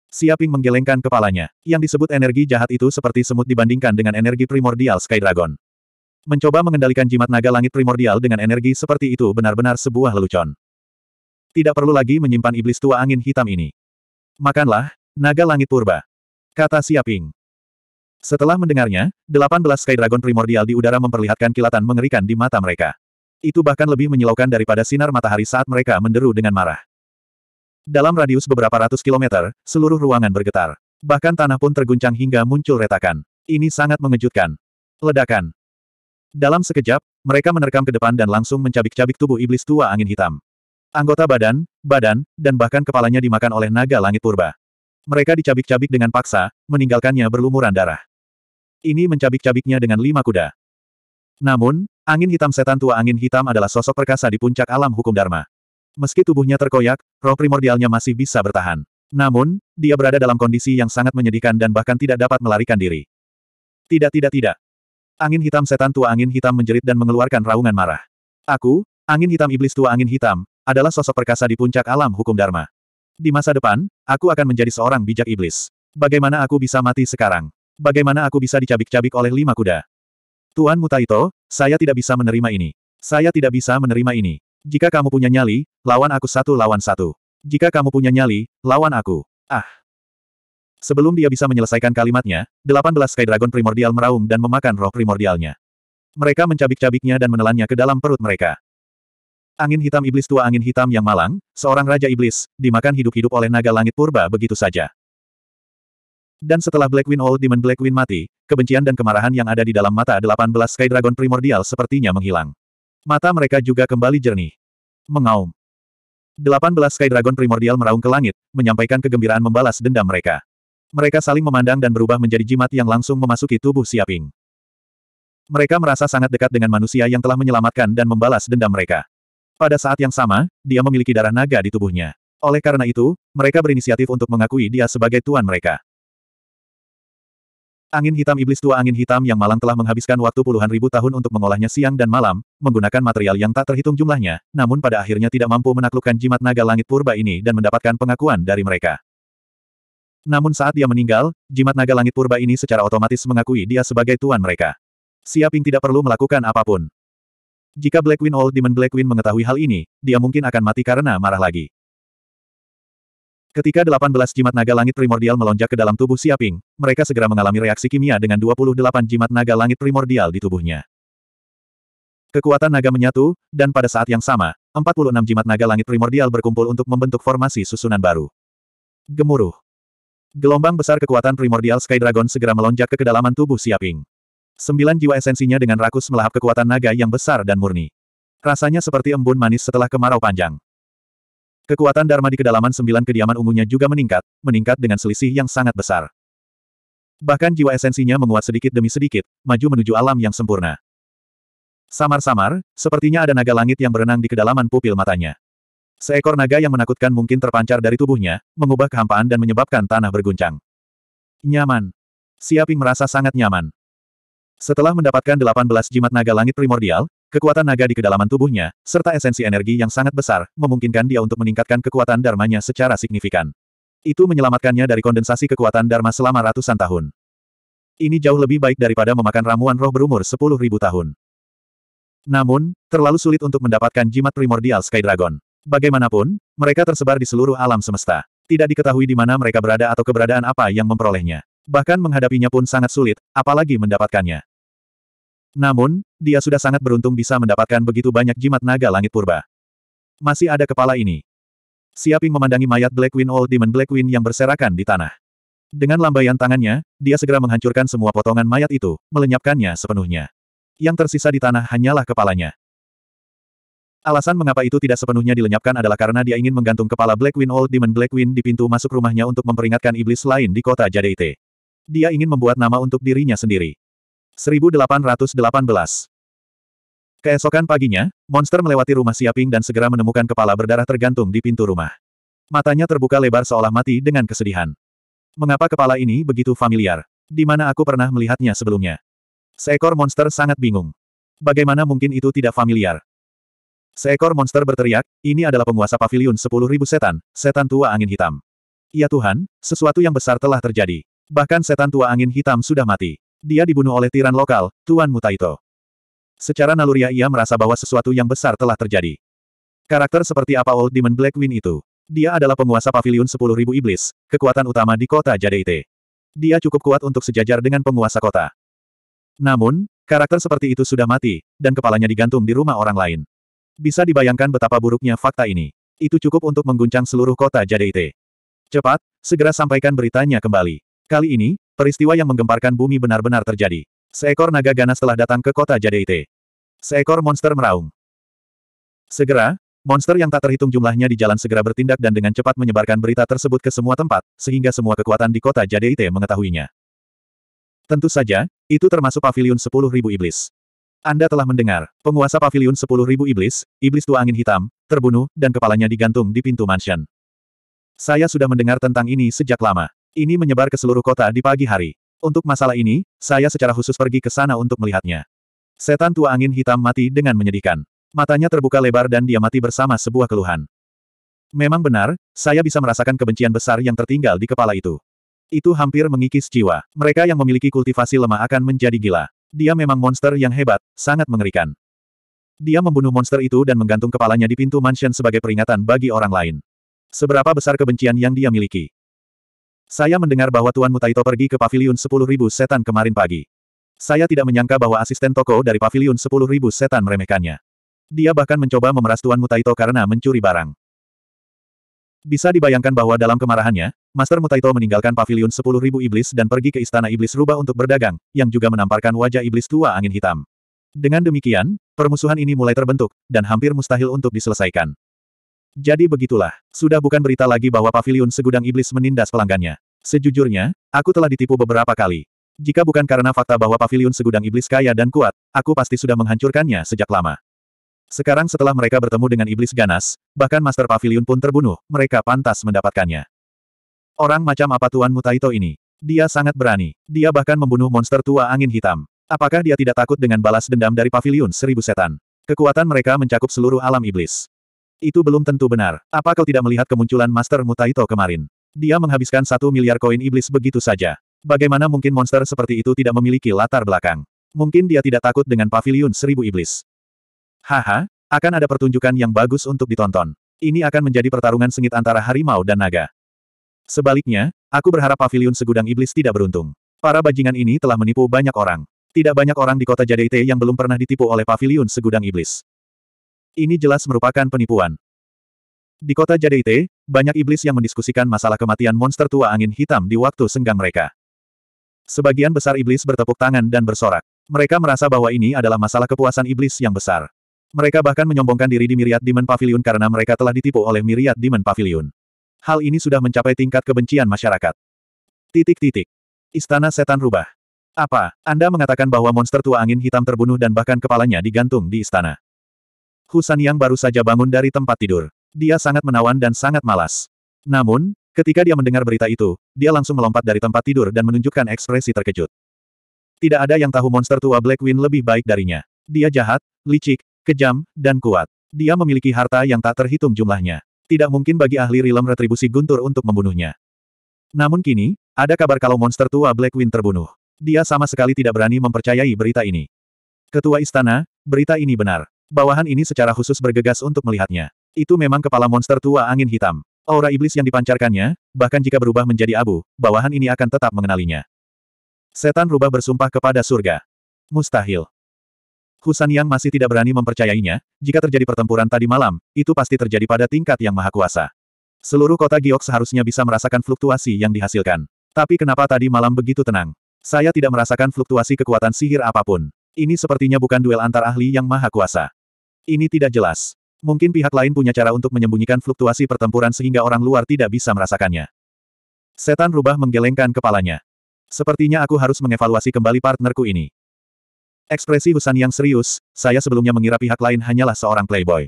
Siaping menggelengkan kepalanya. Yang disebut energi jahat itu seperti semut dibandingkan dengan energi primordial Sky Dragon. Mencoba mengendalikan jimat naga langit primordial dengan energi seperti itu benar-benar sebuah lelucon. Tidak perlu lagi menyimpan iblis tua angin hitam ini. Makanlah, naga langit purba kata Siaping. Setelah mendengarnya, 18 Sky Dragon primordial di udara memperlihatkan kilatan mengerikan di mata mereka. Itu bahkan lebih menyilaukan daripada sinar matahari saat mereka menderu dengan marah. Dalam radius beberapa ratus kilometer, seluruh ruangan bergetar. Bahkan tanah pun terguncang hingga muncul retakan. Ini sangat mengejutkan. Ledakan. Dalam sekejap, mereka menerkam ke depan dan langsung mencabik-cabik tubuh iblis tua angin hitam. Anggota badan, badan, dan bahkan kepalanya dimakan oleh naga langit purba. Mereka dicabik-cabik dengan paksa, meninggalkannya berlumuran darah. Ini mencabik-cabiknya dengan lima kuda. Namun, angin hitam setan tua angin hitam adalah sosok perkasa di puncak alam hukum Dharma. Meski tubuhnya terkoyak, roh primordialnya masih bisa bertahan. Namun, dia berada dalam kondisi yang sangat menyedihkan dan bahkan tidak dapat melarikan diri. Tidak tidak tidak. Angin hitam setan tua angin hitam menjerit dan mengeluarkan raungan marah. Aku, angin hitam iblis tua angin hitam, adalah sosok perkasa di puncak alam hukum Dharma. Di masa depan, aku akan menjadi seorang bijak iblis. Bagaimana aku bisa mati sekarang? Bagaimana aku bisa dicabik-cabik oleh lima kuda? Tuan Mutaito, saya tidak bisa menerima ini. Saya tidak bisa menerima ini. Jika kamu punya nyali, lawan aku satu lawan satu. Jika kamu punya nyali, lawan aku. Ah! Sebelum dia bisa menyelesaikan kalimatnya, 18 Sky Dragon primordial meraung dan memakan roh primordialnya. Mereka mencabik-cabiknya dan menelannya ke dalam perut mereka. Angin hitam iblis tua angin hitam yang malang, seorang raja iblis, dimakan hidup-hidup oleh naga langit purba begitu saja. Dan setelah Black Blackwing Old Demon wind mati, kebencian dan kemarahan yang ada di dalam mata 18 Sky Dragon primordial sepertinya menghilang. Mata mereka juga kembali jernih. Mengaum. 18 Sky Dragon primordial meraung ke langit, menyampaikan kegembiraan membalas dendam mereka. Mereka saling memandang dan berubah menjadi jimat yang langsung memasuki tubuh Siaping. Mereka merasa sangat dekat dengan manusia yang telah menyelamatkan dan membalas dendam mereka. Pada saat yang sama, dia memiliki darah naga di tubuhnya. Oleh karena itu, mereka berinisiatif untuk mengakui dia sebagai tuan mereka. Angin hitam iblis tua angin hitam yang malang telah menghabiskan waktu puluhan ribu tahun untuk mengolahnya siang dan malam, menggunakan material yang tak terhitung jumlahnya, namun pada akhirnya tidak mampu menaklukkan jimat naga langit purba ini dan mendapatkan pengakuan dari mereka. Namun saat dia meninggal, jimat naga langit purba ini secara otomatis mengakui dia sebagai tuan mereka. Siaping tidak perlu melakukan apapun. Jika Black Queen Old Demon Black mengetahui hal ini, dia mungkin akan mati karena marah lagi. Ketika 18 jimat naga langit primordial melonjak ke dalam tubuh Siaping, mereka segera mengalami reaksi kimia dengan 28 jimat naga langit primordial di tubuhnya. Kekuatan naga menyatu, dan pada saat yang sama, 46 jimat naga langit primordial berkumpul untuk membentuk formasi susunan baru. Gemuruh. Gelombang besar kekuatan primordial Sky Dragon segera melonjak ke kedalaman tubuh Siaping. Sembilan jiwa esensinya dengan rakus melahap kekuatan naga yang besar dan murni. Rasanya seperti embun manis setelah kemarau panjang. Kekuatan Dharma di kedalaman sembilan kediaman ungunya juga meningkat, meningkat dengan selisih yang sangat besar. Bahkan jiwa esensinya menguat sedikit demi sedikit, maju menuju alam yang sempurna. Samar-samar, sepertinya ada naga langit yang berenang di kedalaman pupil matanya. Seekor naga yang menakutkan mungkin terpancar dari tubuhnya, mengubah kehampaan dan menyebabkan tanah berguncang. Nyaman. Siaping merasa sangat nyaman. Setelah mendapatkan 18 jimat naga langit primordial, kekuatan naga di kedalaman tubuhnya, serta esensi energi yang sangat besar, memungkinkan dia untuk meningkatkan kekuatan dharmanya secara signifikan. Itu menyelamatkannya dari kondensasi kekuatan dharma selama ratusan tahun. Ini jauh lebih baik daripada memakan ramuan roh berumur 10.000 tahun. Namun, terlalu sulit untuk mendapatkan jimat primordial Sky Dragon. Bagaimanapun, mereka tersebar di seluruh alam semesta. Tidak diketahui di mana mereka berada atau keberadaan apa yang memperolehnya. Bahkan menghadapinya pun sangat sulit, apalagi mendapatkannya. Namun, dia sudah sangat beruntung bisa mendapatkan begitu banyak jimat naga langit purba. Masih ada kepala ini. Siaping memandangi mayat Black Queen Old Demon Black Queen yang berserakan di tanah. Dengan lambaian tangannya, dia segera menghancurkan semua potongan mayat itu, melenyapkannya sepenuhnya. Yang tersisa di tanah hanyalah kepalanya. Alasan mengapa itu tidak sepenuhnya dilenyapkan adalah karena dia ingin menggantung kepala Black Queen Old Demon Black Queen di pintu masuk rumahnya untuk memperingatkan iblis lain di kota Jadeite. Dia ingin membuat nama untuk dirinya sendiri. 1818. Keesokan paginya, monster melewati rumah Siaping dan segera menemukan kepala berdarah tergantung di pintu rumah. Matanya terbuka lebar seolah mati dengan kesedihan. Mengapa kepala ini begitu familiar? Di mana aku pernah melihatnya sebelumnya? Seekor monster sangat bingung. Bagaimana mungkin itu tidak familiar? Seekor monster berteriak, ini adalah penguasa pavilion 10.000 setan, setan tua angin hitam. Ya Tuhan, sesuatu yang besar telah terjadi. Bahkan setan tua angin hitam sudah mati. Dia dibunuh oleh tiran lokal, Tuan Mutaito. Secara naluriah ia merasa bahwa sesuatu yang besar telah terjadi. Karakter seperti apa Old Demon Blackwing itu? Dia adalah penguasa pavilion 10.000 iblis, kekuatan utama di kota Jadeite. Dia cukup kuat untuk sejajar dengan penguasa kota. Namun, karakter seperti itu sudah mati, dan kepalanya digantung di rumah orang lain. Bisa dibayangkan betapa buruknya fakta ini. Itu cukup untuk mengguncang seluruh kota Jadeite. Cepat, segera sampaikan beritanya kembali. Kali ini, Peristiwa yang menggemparkan bumi benar-benar terjadi. Seekor naga ganas telah datang ke kota Jadeite. Seekor monster meraung. Segera, monster yang tak terhitung jumlahnya di jalan segera bertindak dan dengan cepat menyebarkan berita tersebut ke semua tempat, sehingga semua kekuatan di kota Jadeite mengetahuinya. Tentu saja, itu termasuk pavilion 10.000 iblis. Anda telah mendengar, penguasa pavilion 10.000 iblis, iblis tua angin hitam, terbunuh, dan kepalanya digantung di pintu mansion. Saya sudah mendengar tentang ini sejak lama. Ini menyebar ke seluruh kota di pagi hari. Untuk masalah ini, saya secara khusus pergi ke sana untuk melihatnya. Setan tua angin hitam mati dengan menyedihkan. Matanya terbuka lebar dan dia mati bersama sebuah keluhan. Memang benar, saya bisa merasakan kebencian besar yang tertinggal di kepala itu. Itu hampir mengikis jiwa. Mereka yang memiliki kultivasi lemah akan menjadi gila. Dia memang monster yang hebat, sangat mengerikan. Dia membunuh monster itu dan menggantung kepalanya di pintu mansion sebagai peringatan bagi orang lain. Seberapa besar kebencian yang dia miliki. Saya mendengar bahwa Tuan Mutaito pergi ke Paviliun 10.000 Setan kemarin pagi. Saya tidak menyangka bahwa asisten toko dari Paviliun 10.000 Setan meremehkannya. Dia bahkan mencoba memeras Tuan Mutaito karena mencuri barang. Bisa dibayangkan bahwa dalam kemarahannya, Master Mutaito meninggalkan Paviliun 10.000 Iblis dan pergi ke Istana Iblis Rubah untuk berdagang, yang juga menamparkan wajah Iblis Tua Angin Hitam. Dengan demikian, permusuhan ini mulai terbentuk, dan hampir mustahil untuk diselesaikan. Jadi begitulah, sudah bukan berita lagi bahwa Paviliun Segudang Iblis menindas pelanggannya. Sejujurnya, aku telah ditipu beberapa kali. Jika bukan karena fakta bahwa pavilion segudang iblis kaya dan kuat, aku pasti sudah menghancurkannya sejak lama. Sekarang setelah mereka bertemu dengan iblis ganas, bahkan Master Pavilion pun terbunuh, mereka pantas mendapatkannya. Orang macam apa Tuan Mutaito ini? Dia sangat berani. Dia bahkan membunuh monster tua angin hitam. Apakah dia tidak takut dengan balas dendam dari pavilion seribu setan? Kekuatan mereka mencakup seluruh alam iblis. Itu belum tentu benar. Apa kau tidak melihat kemunculan Master Mutaito kemarin? Dia menghabiskan satu miliar koin iblis begitu saja. Bagaimana mungkin monster seperti itu tidak memiliki latar belakang? Mungkin dia tidak takut dengan pavilion seribu iblis. Haha, akan ada pertunjukan yang bagus untuk ditonton. Ini akan menjadi pertarungan sengit antara harimau dan naga. Sebaliknya, aku berharap pavilion segudang iblis tidak beruntung. Para bajingan ini telah menipu banyak orang. Tidak banyak orang di kota Jadeite yang belum pernah ditipu oleh pavilion segudang iblis. Ini jelas merupakan penipuan. Di kota Jadeite, banyak iblis yang mendiskusikan masalah kematian monster tua angin hitam di waktu senggang mereka. Sebagian besar iblis bertepuk tangan dan bersorak. Mereka merasa bahwa ini adalah masalah kepuasan iblis yang besar. Mereka bahkan menyombongkan diri di Myriad Demon Pavilion karena mereka telah ditipu oleh Myriad Demon Pavilion. Hal ini sudah mencapai tingkat kebencian masyarakat. Titik-titik. Istana Setan Rubah. Apa, Anda mengatakan bahwa monster tua angin hitam terbunuh dan bahkan kepalanya digantung di istana? Husan yang baru saja bangun dari tempat tidur. Dia sangat menawan dan sangat malas. Namun, ketika dia mendengar berita itu, dia langsung melompat dari tempat tidur dan menunjukkan ekspresi terkejut. Tidak ada yang tahu monster tua Black Wind lebih baik darinya. Dia jahat, licik, kejam, dan kuat. Dia memiliki harta yang tak terhitung jumlahnya. Tidak mungkin bagi ahli rilem retribusi guntur untuk membunuhnya. Namun kini, ada kabar kalau monster tua Black Wind terbunuh. Dia sama sekali tidak berani mempercayai berita ini. Ketua istana, berita ini benar bawahan ini secara khusus bergegas untuk melihatnya. Itu memang kepala monster tua angin hitam. Aura iblis yang dipancarkannya, bahkan jika berubah menjadi abu, bawahan ini akan tetap mengenalinya. Setan rubah bersumpah kepada surga. Mustahil. Husan Yang masih tidak berani mempercayainya, jika terjadi pertempuran tadi malam, itu pasti terjadi pada tingkat yang maha kuasa. Seluruh kota Giok seharusnya bisa merasakan fluktuasi yang dihasilkan. Tapi kenapa tadi malam begitu tenang? Saya tidak merasakan fluktuasi kekuatan sihir apapun. Ini sepertinya bukan duel antar ahli yang maha kuasa. Ini tidak jelas. Mungkin pihak lain punya cara untuk menyembunyikan fluktuasi pertempuran sehingga orang luar tidak bisa merasakannya. Setan rubah menggelengkan kepalanya. Sepertinya aku harus mengevaluasi kembali partnerku ini. Ekspresi Husan yang serius, saya sebelumnya mengira pihak lain hanyalah seorang playboy.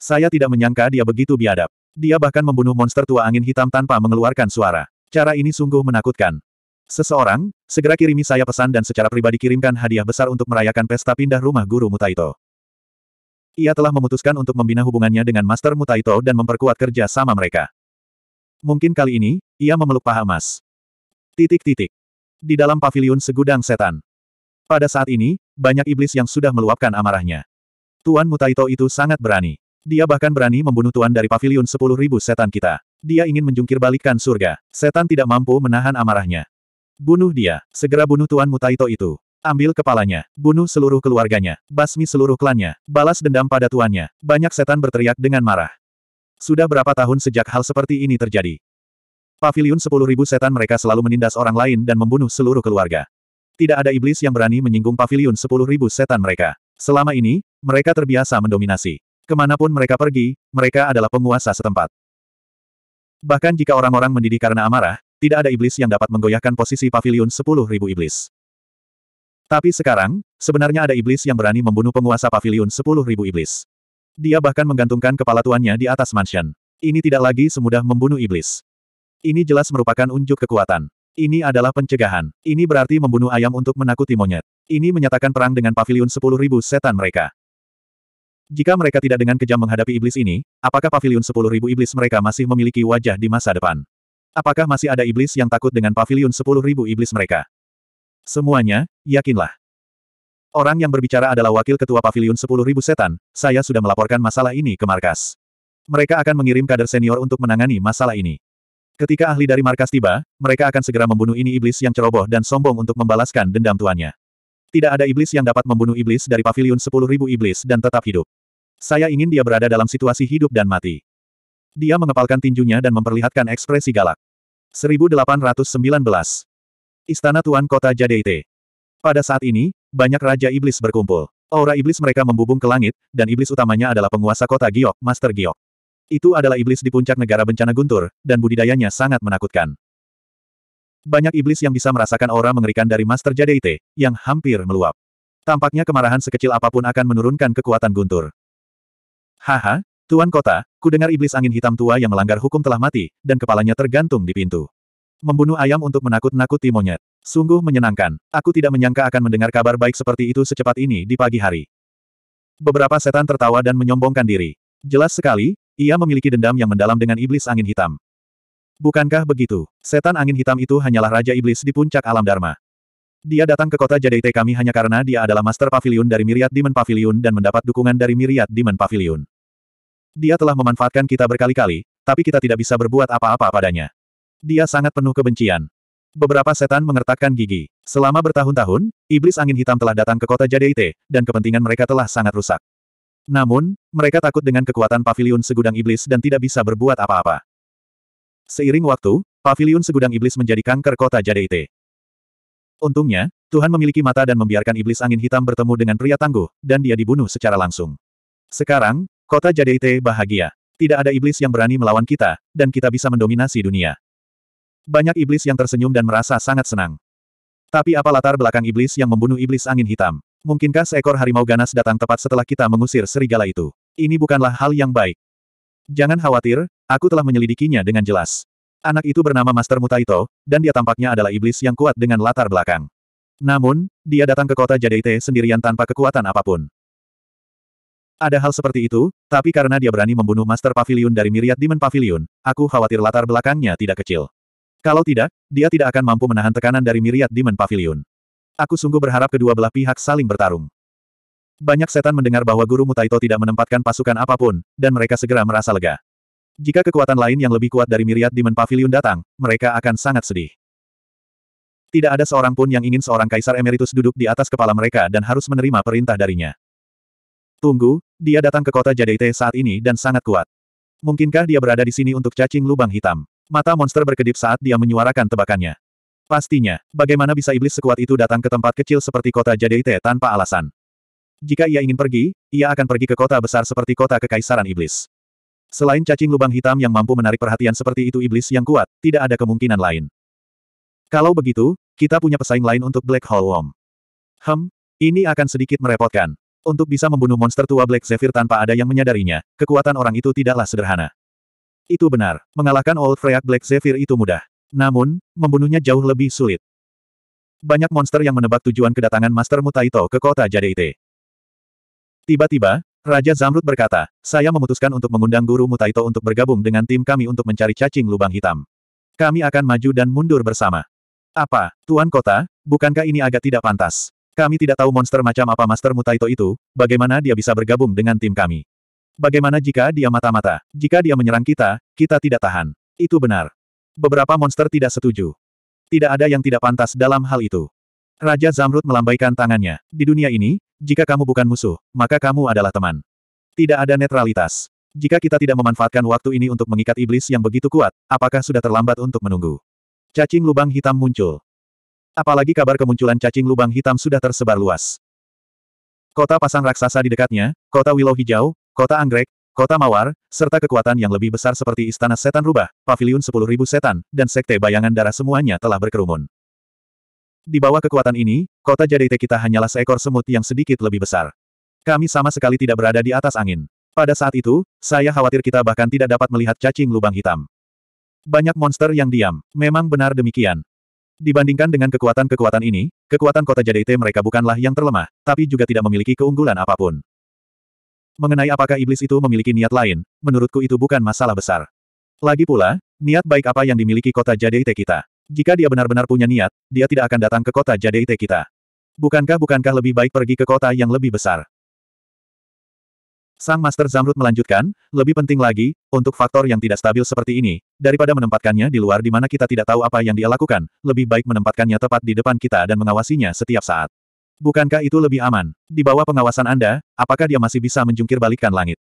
Saya tidak menyangka dia begitu biadab. Dia bahkan membunuh monster tua angin hitam tanpa mengeluarkan suara. Cara ini sungguh menakutkan. Seseorang, segera kirimi saya pesan dan secara pribadi kirimkan hadiah besar untuk merayakan pesta pindah rumah guru Mutaito. Ia telah memutuskan untuk membina hubungannya dengan Master Mutaito dan memperkuat kerja sama mereka. Mungkin kali ini, ia memeluk paha emas. Titik-titik. Di dalam pavilion segudang setan. Pada saat ini, banyak iblis yang sudah meluapkan amarahnya. Tuan Mutaito itu sangat berani. Dia bahkan berani membunuh tuan dari pavilion sepuluh ribu setan kita. Dia ingin menjungkir balikan surga. Setan tidak mampu menahan amarahnya. Bunuh dia, segera bunuh tuan Mutaito itu. Ambil kepalanya, bunuh seluruh keluarganya, basmi seluruh klannya, balas dendam pada tuannya. Banyak setan berteriak dengan marah. Sudah berapa tahun sejak hal seperti ini terjadi? Paviliun 10.000 setan mereka selalu menindas orang lain dan membunuh seluruh keluarga. Tidak ada iblis yang berani menyinggung paviliun 10.000 setan mereka. Selama ini, mereka terbiasa mendominasi. Kemanapun mereka pergi, mereka adalah penguasa setempat. Bahkan jika orang-orang mendidih karena amarah, tidak ada iblis yang dapat menggoyahkan posisi paviliun 10.000 iblis. Tapi sekarang, sebenarnya ada iblis yang berani membunuh penguasa pavilion sepuluh iblis. Dia bahkan menggantungkan kepala tuannya di atas mansion. Ini tidak lagi semudah membunuh iblis. Ini jelas merupakan unjuk kekuatan. Ini adalah pencegahan. Ini berarti membunuh ayam untuk menakuti monyet. Ini menyatakan perang dengan pavilion sepuluh setan mereka. Jika mereka tidak dengan kejam menghadapi iblis ini, apakah pavilion sepuluh iblis mereka masih memiliki wajah di masa depan? Apakah masih ada iblis yang takut dengan pavilion sepuluh iblis mereka? Semuanya, yakinlah. Orang yang berbicara adalah wakil ketua pavilion 10.000 setan, saya sudah melaporkan masalah ini ke markas. Mereka akan mengirim kader senior untuk menangani masalah ini. Ketika ahli dari markas tiba, mereka akan segera membunuh ini iblis yang ceroboh dan sombong untuk membalaskan dendam tuannya. Tidak ada iblis yang dapat membunuh iblis dari pavilion 10.000 iblis dan tetap hidup. Saya ingin dia berada dalam situasi hidup dan mati. Dia mengepalkan tinjunya dan memperlihatkan ekspresi galak. 1819 Istana Tuan Kota Jadeite pada saat ini, banyak Raja Iblis berkumpul. Aura iblis mereka membubung ke langit, dan iblis utamanya adalah penguasa kota Giok, Master Giok. Itu adalah iblis di puncak negara bencana guntur, dan budidayanya sangat menakutkan. Banyak iblis yang bisa merasakan aura mengerikan dari Master Jadeite, yang hampir meluap. Tampaknya kemarahan sekecil apapun akan menurunkan kekuatan guntur. Haha, Tuan Kota, ku dengar iblis angin hitam tua yang melanggar hukum telah mati, dan kepalanya tergantung di pintu. Membunuh ayam untuk menakut-nakuti monyet. Sungguh menyenangkan. Aku tidak menyangka akan mendengar kabar baik seperti itu secepat ini di pagi hari. Beberapa setan tertawa dan menyombongkan diri. Jelas sekali, ia memiliki dendam yang mendalam dengan iblis angin hitam. Bukankah begitu? Setan angin hitam itu hanyalah raja iblis di puncak alam Dharma. Dia datang ke kota Jadeite kami hanya karena dia adalah master pavilion dari Myriad Demon Pavilion dan mendapat dukungan dari Myriad Demon Pavilion. Dia telah memanfaatkan kita berkali-kali, tapi kita tidak bisa berbuat apa-apa padanya. Dia sangat penuh kebencian. Beberapa setan mengertakkan gigi. Selama bertahun-tahun, iblis angin hitam telah datang ke kota Jadeite, dan kepentingan mereka telah sangat rusak. Namun, mereka takut dengan kekuatan pavilion segudang iblis dan tidak bisa berbuat apa-apa. Seiring waktu, pavilion segudang iblis menjadi kanker kota Jadeite. Untungnya, Tuhan memiliki mata dan membiarkan iblis angin hitam bertemu dengan pria tangguh, dan dia dibunuh secara langsung. Sekarang, kota Jadeite bahagia. Tidak ada iblis yang berani melawan kita, dan kita bisa mendominasi dunia. Banyak iblis yang tersenyum dan merasa sangat senang. Tapi apa latar belakang iblis yang membunuh iblis angin hitam? Mungkinkah seekor harimau ganas datang tepat setelah kita mengusir serigala itu? Ini bukanlah hal yang baik. Jangan khawatir, aku telah menyelidikinya dengan jelas. Anak itu bernama Master Mutaito, dan dia tampaknya adalah iblis yang kuat dengan latar belakang. Namun, dia datang ke kota Jadeite sendirian tanpa kekuatan apapun. Ada hal seperti itu, tapi karena dia berani membunuh Master Pavilion dari Miriat Demon Pavilion, aku khawatir latar belakangnya tidak kecil. Kalau tidak, dia tidak akan mampu menahan tekanan dari miriat Demon Pavilion. Aku sungguh berharap kedua belah pihak saling bertarung. Banyak setan mendengar bahwa Guru Mutaito tidak menempatkan pasukan apapun, dan mereka segera merasa lega. Jika kekuatan lain yang lebih kuat dari miriat Demon Pavilion datang, mereka akan sangat sedih. Tidak ada seorang pun yang ingin seorang kaisar emeritus duduk di atas kepala mereka dan harus menerima perintah darinya. Tunggu, dia datang ke kota Jadeite saat ini dan sangat kuat. Mungkinkah dia berada di sini untuk cacing lubang hitam? Mata monster berkedip saat dia menyuarakan tebakannya. Pastinya, bagaimana bisa iblis sekuat itu datang ke tempat kecil seperti kota Jadeite tanpa alasan? Jika ia ingin pergi, ia akan pergi ke kota besar seperti kota kekaisaran iblis. Selain cacing lubang hitam yang mampu menarik perhatian seperti itu iblis yang kuat, tidak ada kemungkinan lain. Kalau begitu, kita punya pesaing lain untuk Black Hole Worm. Hem, ini akan sedikit merepotkan. Untuk bisa membunuh monster tua Black Zephyr tanpa ada yang menyadarinya, kekuatan orang itu tidaklah sederhana. Itu benar, mengalahkan Old Freak Black Zephyr itu mudah. Namun, membunuhnya jauh lebih sulit. Banyak monster yang menebak tujuan kedatangan Master Mutaito ke kota Jadeite. Tiba-tiba, Raja Zamrud berkata, saya memutuskan untuk mengundang guru Mutaito untuk bergabung dengan tim kami untuk mencari cacing lubang hitam. Kami akan maju dan mundur bersama. Apa, Tuan Kota, bukankah ini agak tidak pantas? Kami tidak tahu monster macam apa Master Mutaito itu, bagaimana dia bisa bergabung dengan tim kami. Bagaimana jika dia mata-mata? Jika dia menyerang kita, kita tidak tahan. Itu benar. Beberapa monster tidak setuju. Tidak ada yang tidak pantas dalam hal itu. Raja Zamrud melambaikan tangannya. Di dunia ini, jika kamu bukan musuh, maka kamu adalah teman. Tidak ada netralitas. Jika kita tidak memanfaatkan waktu ini untuk mengikat iblis yang begitu kuat, apakah sudah terlambat untuk menunggu? Cacing lubang hitam muncul. Apalagi kabar kemunculan cacing lubang hitam sudah tersebar luas. Kota pasang raksasa di dekatnya, kota Willow Hijau, kota anggrek, kota mawar, serta kekuatan yang lebih besar seperti istana setan rubah, paviliun 10.000 setan, dan sekte bayangan darah semuanya telah berkerumun. Di bawah kekuatan ini, kota Jadeite kita hanyalah seekor semut yang sedikit lebih besar. Kami sama sekali tidak berada di atas angin. Pada saat itu, saya khawatir kita bahkan tidak dapat melihat cacing lubang hitam. Banyak monster yang diam, memang benar demikian. Dibandingkan dengan kekuatan-kekuatan ini, kekuatan kota Jadeite mereka bukanlah yang terlemah, tapi juga tidak memiliki keunggulan apapun. Mengenai apakah iblis itu memiliki niat lain, menurutku itu bukan masalah besar. Lagi pula, niat baik apa yang dimiliki kota Jadeite kita. Jika dia benar-benar punya niat, dia tidak akan datang ke kota Jadeite kita. Bukankah-bukankah lebih baik pergi ke kota yang lebih besar? Sang Master Zamrud melanjutkan, lebih penting lagi, untuk faktor yang tidak stabil seperti ini, daripada menempatkannya di luar di mana kita tidak tahu apa yang dia lakukan, lebih baik menempatkannya tepat di depan kita dan mengawasinya setiap saat. Bukankah itu lebih aman? Di bawah pengawasan Anda, apakah dia masih bisa menjungkir balikkan langit?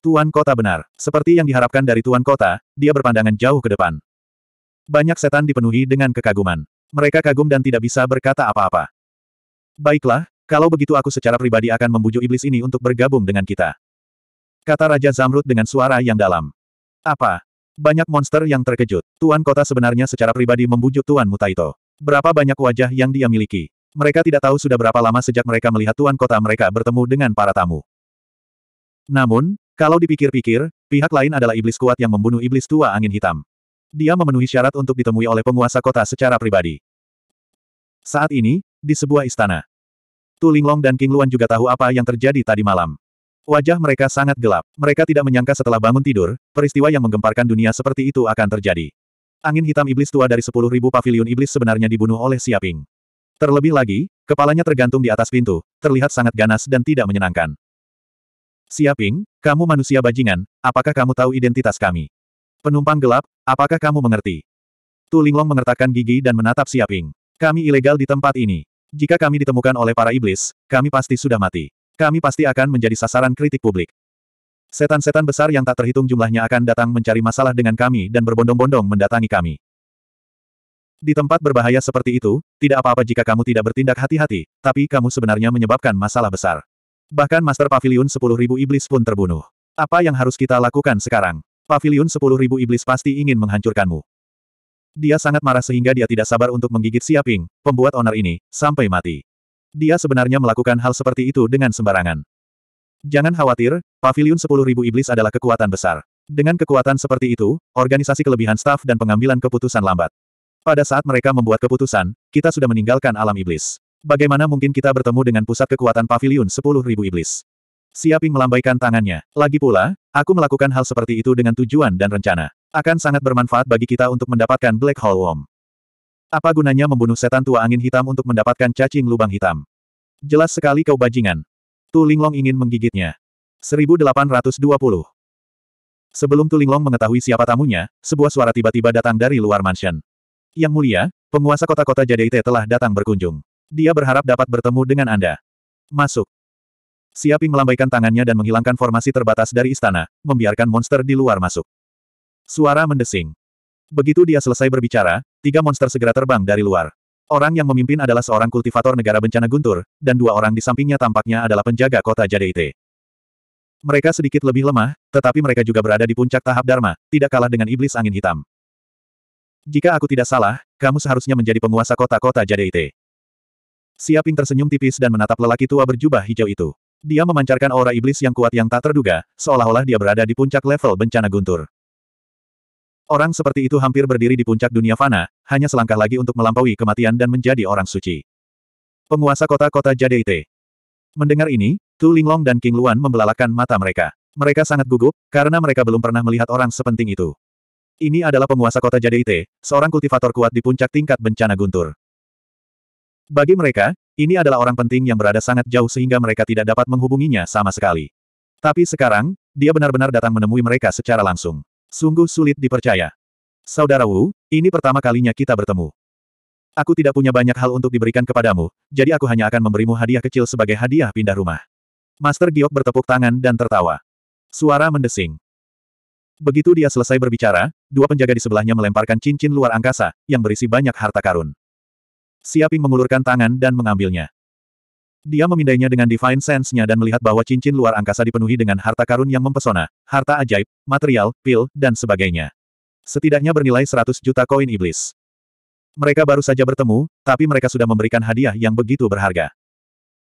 Tuan Kota benar. Seperti yang diharapkan dari Tuan Kota, dia berpandangan jauh ke depan. Banyak setan dipenuhi dengan kekaguman. Mereka kagum dan tidak bisa berkata apa-apa. Baiklah, kalau begitu aku secara pribadi akan membujuk iblis ini untuk bergabung dengan kita. Kata Raja Zamrud dengan suara yang dalam. Apa? Banyak monster yang terkejut. Tuan Kota sebenarnya secara pribadi membujuk Tuan Mutaito. Berapa banyak wajah yang dia miliki? Mereka tidak tahu sudah berapa lama sejak mereka melihat tuan kota mereka bertemu dengan para tamu. Namun, kalau dipikir-pikir, pihak lain adalah iblis kuat yang membunuh iblis tua angin hitam. Dia memenuhi syarat untuk ditemui oleh penguasa kota secara pribadi. Saat ini, di sebuah istana. Tu Linglong dan King Luan juga tahu apa yang terjadi tadi malam. Wajah mereka sangat gelap. Mereka tidak menyangka setelah bangun tidur, peristiwa yang menggemparkan dunia seperti itu akan terjadi. Angin hitam iblis tua dari 10.000 pavilion iblis sebenarnya dibunuh oleh Siaping. Terlebih lagi, kepalanya tergantung di atas pintu, terlihat sangat ganas dan tidak menyenangkan. Siaping, kamu manusia bajingan, apakah kamu tahu identitas kami? Penumpang gelap, apakah kamu mengerti? Tu Linglong mengertakkan gigi dan menatap Siaping. Kami ilegal di tempat ini. Jika kami ditemukan oleh para iblis, kami pasti sudah mati. Kami pasti akan menjadi sasaran kritik publik. Setan-setan besar yang tak terhitung jumlahnya akan datang mencari masalah dengan kami dan berbondong-bondong mendatangi kami. Di tempat berbahaya seperti itu, tidak apa-apa jika kamu tidak bertindak hati-hati, tapi kamu sebenarnya menyebabkan masalah besar. Bahkan Master Pavilion 10.000 Iblis pun terbunuh. Apa yang harus kita lakukan sekarang? Pavilion 10.000 Iblis pasti ingin menghancurkanmu. Dia sangat marah sehingga dia tidak sabar untuk menggigit Siaping, pembuat onar ini, sampai mati. Dia sebenarnya melakukan hal seperti itu dengan sembarangan. Jangan khawatir, Pavilion 10.000 Iblis adalah kekuatan besar. Dengan kekuatan seperti itu, organisasi kelebihan staf dan pengambilan keputusan lambat. Pada saat mereka membuat keputusan, kita sudah meninggalkan alam iblis. Bagaimana mungkin kita bertemu dengan pusat kekuatan pavilion 10.000 iblis? Siaping melambaikan tangannya. Lagi pula, aku melakukan hal seperti itu dengan tujuan dan rencana. Akan sangat bermanfaat bagi kita untuk mendapatkan Black Hole Worm. Apa gunanya membunuh setan tua angin hitam untuk mendapatkan cacing lubang hitam? Jelas sekali kau bajingan. Tu Linglong ingin menggigitnya. 1820. Sebelum Tu Linglong mengetahui siapa tamunya, sebuah suara tiba-tiba datang dari luar mansion. Yang mulia, penguasa kota-kota Jadeite telah datang berkunjung. Dia berharap dapat bertemu dengan Anda. Masuk. Siaping melambaikan tangannya dan menghilangkan formasi terbatas dari istana, membiarkan monster di luar masuk. Suara mendesing. Begitu dia selesai berbicara, tiga monster segera terbang dari luar. Orang yang memimpin adalah seorang kultivator negara bencana Guntur, dan dua orang di sampingnya tampaknya adalah penjaga kota Jadeite. Mereka sedikit lebih lemah, tetapi mereka juga berada di puncak tahap Dharma, tidak kalah dengan iblis angin hitam. Jika aku tidak salah, kamu seharusnya menjadi penguasa kota-kota Jadeite. Siaping tersenyum tipis dan menatap lelaki tua berjubah hijau itu. Dia memancarkan aura iblis yang kuat yang tak terduga, seolah-olah dia berada di puncak level bencana guntur. Orang seperti itu hampir berdiri di puncak dunia fana, hanya selangkah lagi untuk melampaui kematian dan menjadi orang suci. Penguasa kota-kota Jadeite. Mendengar ini, Tu Linglong dan King Luan membelalakan mata mereka. Mereka sangat gugup, karena mereka belum pernah melihat orang sepenting itu. Ini adalah penguasa kota Jadeite, seorang kultivator kuat di puncak tingkat bencana guntur. Bagi mereka, ini adalah orang penting yang berada sangat jauh sehingga mereka tidak dapat menghubunginya sama sekali. Tapi sekarang, dia benar-benar datang menemui mereka secara langsung. Sungguh sulit dipercaya. Saudara Wu, ini pertama kalinya kita bertemu. Aku tidak punya banyak hal untuk diberikan kepadamu, jadi aku hanya akan memberimu hadiah kecil sebagai hadiah pindah rumah. Master Giok bertepuk tangan dan tertawa. Suara mendesing. Begitu dia selesai berbicara, dua penjaga di sebelahnya melemparkan cincin luar angkasa, yang berisi banyak harta karun. Siaping mengulurkan tangan dan mengambilnya. Dia memindainya dengan divine sense-nya dan melihat bahwa cincin luar angkasa dipenuhi dengan harta karun yang mempesona, harta ajaib, material, pil, dan sebagainya. Setidaknya bernilai 100 juta koin iblis. Mereka baru saja bertemu, tapi mereka sudah memberikan hadiah yang begitu berharga.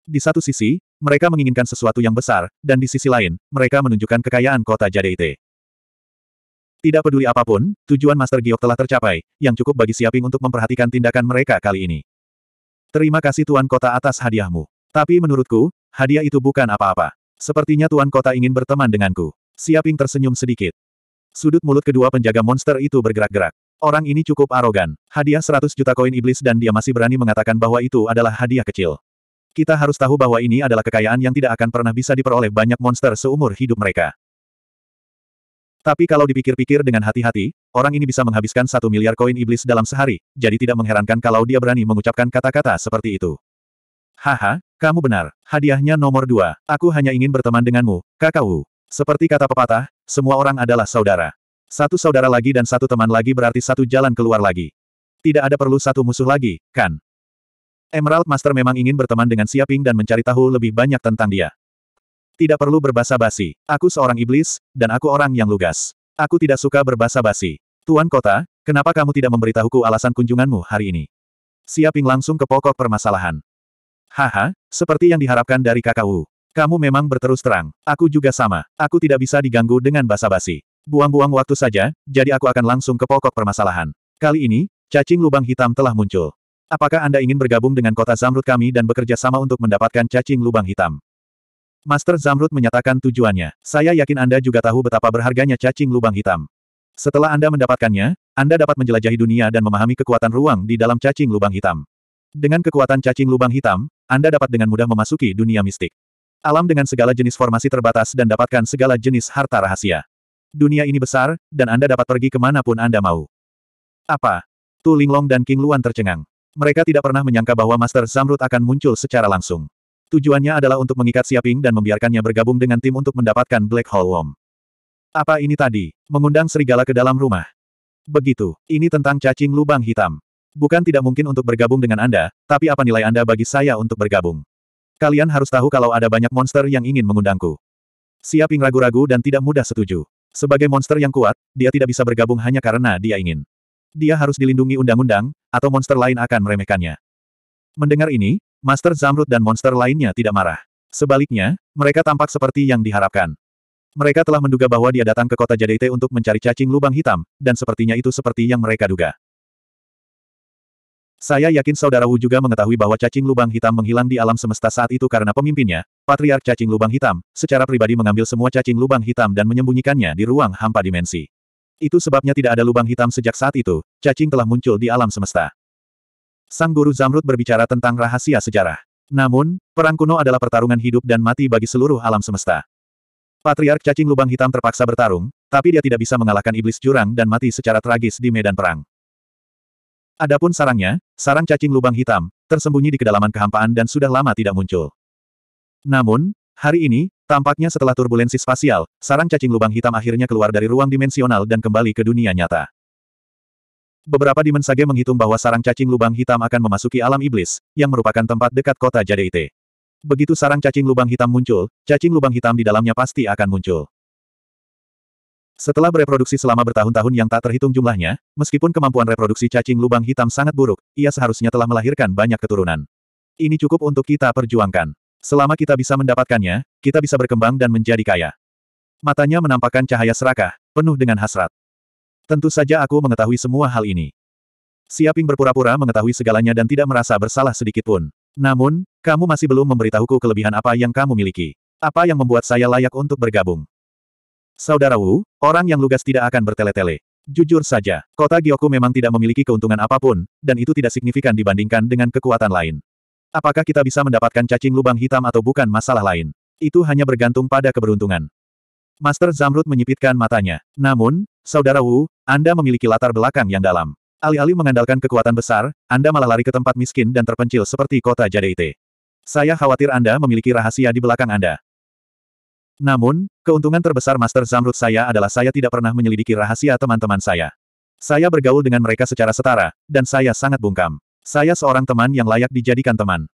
Di satu sisi, mereka menginginkan sesuatu yang besar, dan di sisi lain, mereka menunjukkan kekayaan kota Jadeite. Tidak peduli apapun, tujuan Master Giok telah tercapai, yang cukup bagi Siaping untuk memperhatikan tindakan mereka kali ini. Terima kasih Tuan Kota atas hadiahmu. Tapi menurutku, hadiah itu bukan apa-apa. Sepertinya Tuan Kota ingin berteman denganku. Siaping tersenyum sedikit. Sudut mulut kedua penjaga monster itu bergerak-gerak. Orang ini cukup arogan. Hadiah 100 juta koin iblis dan dia masih berani mengatakan bahwa itu adalah hadiah kecil. Kita harus tahu bahwa ini adalah kekayaan yang tidak akan pernah bisa diperoleh banyak monster seumur hidup mereka. Tapi kalau dipikir-pikir dengan hati-hati, orang ini bisa menghabiskan satu miliar koin iblis dalam sehari, jadi tidak mengherankan kalau dia berani mengucapkan kata-kata seperti itu. Haha, kamu benar. Hadiahnya nomor dua. Aku hanya ingin berteman denganmu, kakakku. Seperti kata pepatah, semua orang adalah saudara. Satu saudara lagi dan satu teman lagi berarti satu jalan keluar lagi. Tidak ada perlu satu musuh lagi, kan? Emerald Master memang ingin berteman dengan Siaping dan mencari tahu lebih banyak tentang dia. Tidak perlu berbasa-basi. Aku seorang iblis, dan aku orang yang lugas. Aku tidak suka berbasa-basi. Tuan Kota, kenapa kamu tidak memberitahuku alasan kunjunganmu hari ini? Siaping langsung ke pokok permasalahan. Haha, seperti yang diharapkan dari kakak Kamu memang berterus terang. Aku juga sama. Aku tidak bisa diganggu dengan basa-basi. Buang-buang waktu saja, jadi aku akan langsung ke pokok permasalahan. Kali ini, cacing lubang hitam telah muncul. Apakah Anda ingin bergabung dengan kota Zamrud kami dan bekerja sama untuk mendapatkan cacing lubang hitam? Master Zamrud menyatakan tujuannya. Saya yakin Anda juga tahu betapa berharganya cacing lubang hitam. Setelah Anda mendapatkannya, Anda dapat menjelajahi dunia dan memahami kekuatan ruang di dalam cacing lubang hitam. Dengan kekuatan cacing lubang hitam, Anda dapat dengan mudah memasuki dunia mistik. Alam dengan segala jenis formasi terbatas dan dapatkan segala jenis harta rahasia. Dunia ini besar, dan Anda dapat pergi kemanapun Anda mau. Apa? Tu Linglong dan King Luan tercengang. Mereka tidak pernah menyangka bahwa Master Zamrud akan muncul secara langsung. Tujuannya adalah untuk mengikat Siaping dan membiarkannya bergabung dengan tim untuk mendapatkan Black Hole Worm. Apa ini tadi? Mengundang serigala ke dalam rumah. Begitu, ini tentang cacing lubang hitam. Bukan tidak mungkin untuk bergabung dengan Anda, tapi apa nilai Anda bagi saya untuk bergabung? Kalian harus tahu kalau ada banyak monster yang ingin mengundangku. Siaping ragu-ragu dan tidak mudah setuju. Sebagai monster yang kuat, dia tidak bisa bergabung hanya karena dia ingin. Dia harus dilindungi undang-undang, atau monster lain akan meremehkannya. Mendengar ini, Master Zamrud dan monster lainnya tidak marah. Sebaliknya, mereka tampak seperti yang diharapkan. Mereka telah menduga bahwa dia datang ke kota Jadeite untuk mencari cacing lubang hitam, dan sepertinya itu seperti yang mereka duga. Saya yakin saudara Wu juga mengetahui bahwa cacing lubang hitam menghilang di alam semesta saat itu karena pemimpinnya, Patriark Cacing Lubang Hitam, secara pribadi mengambil semua cacing lubang hitam dan menyembunyikannya di ruang hampa dimensi. Itu sebabnya tidak ada lubang hitam sejak saat itu, cacing telah muncul di alam semesta. Sang guru Zamrud berbicara tentang rahasia sejarah. Namun, perang kuno adalah pertarungan hidup dan mati bagi seluruh alam semesta. Patriark cacing lubang hitam terpaksa bertarung, tapi dia tidak bisa mengalahkan iblis jurang dan mati secara tragis di medan perang. Adapun sarangnya, sarang cacing lubang hitam, tersembunyi di kedalaman kehampaan dan sudah lama tidak muncul. Namun, hari ini, tampaknya setelah turbulensi spasial, sarang cacing lubang hitam akhirnya keluar dari ruang dimensional dan kembali ke dunia nyata. Beberapa Dimen Sage menghitung bahwa sarang cacing lubang hitam akan memasuki alam iblis, yang merupakan tempat dekat kota Jadeite. Begitu sarang cacing lubang hitam muncul, cacing lubang hitam di dalamnya pasti akan muncul. Setelah bereproduksi selama bertahun-tahun yang tak terhitung jumlahnya, meskipun kemampuan reproduksi cacing lubang hitam sangat buruk, ia seharusnya telah melahirkan banyak keturunan. Ini cukup untuk kita perjuangkan. Selama kita bisa mendapatkannya, kita bisa berkembang dan menjadi kaya. Matanya menampakkan cahaya serakah, penuh dengan hasrat. Tentu saja aku mengetahui semua hal ini. Siaping berpura-pura mengetahui segalanya dan tidak merasa bersalah sedikit pun. Namun, kamu masih belum memberitahuku kelebihan apa yang kamu miliki. Apa yang membuat saya layak untuk bergabung? Saudara Wu, orang yang lugas tidak akan bertele-tele. Jujur saja, kota Gyoku memang tidak memiliki keuntungan apapun, dan itu tidak signifikan dibandingkan dengan kekuatan lain. Apakah kita bisa mendapatkan cacing lubang hitam atau bukan masalah lain? Itu hanya bergantung pada keberuntungan. Master Zamrud menyipitkan matanya. Namun, Saudara Wu, Anda memiliki latar belakang yang dalam. Alih-alih mengandalkan kekuatan besar, Anda malah lari ke tempat miskin dan terpencil seperti kota Jadeite. Saya khawatir Anda memiliki rahasia di belakang Anda. Namun, keuntungan terbesar Master Zamrud saya adalah saya tidak pernah menyelidiki rahasia teman-teman saya. Saya bergaul dengan mereka secara setara, dan saya sangat bungkam. Saya seorang teman yang layak dijadikan teman.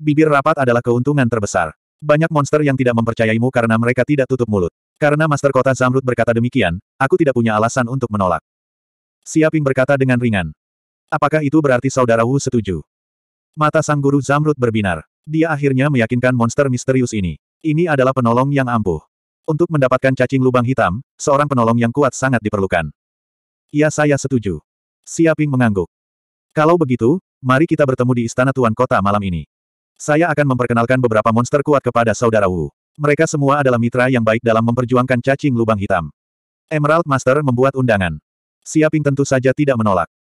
Bibir rapat adalah keuntungan terbesar. Banyak monster yang tidak mempercayaimu karena mereka tidak tutup mulut. Karena Master Kota Zamrud berkata demikian, Aku tidak punya alasan untuk menolak. Siaping berkata dengan ringan. Apakah itu berarti saudara Wu setuju? Mata sang guru Zamrud berbinar. Dia akhirnya meyakinkan monster misterius ini. Ini adalah penolong yang ampuh. Untuk mendapatkan cacing lubang hitam, seorang penolong yang kuat sangat diperlukan. Ya saya setuju. Siaping mengangguk. Kalau begitu, mari kita bertemu di istana Tuan Kota malam ini. Saya akan memperkenalkan beberapa monster kuat kepada saudara Wu. Mereka semua adalah mitra yang baik dalam memperjuangkan cacing lubang hitam. Emerald Master membuat undangan. Siaping tentu saja tidak menolak.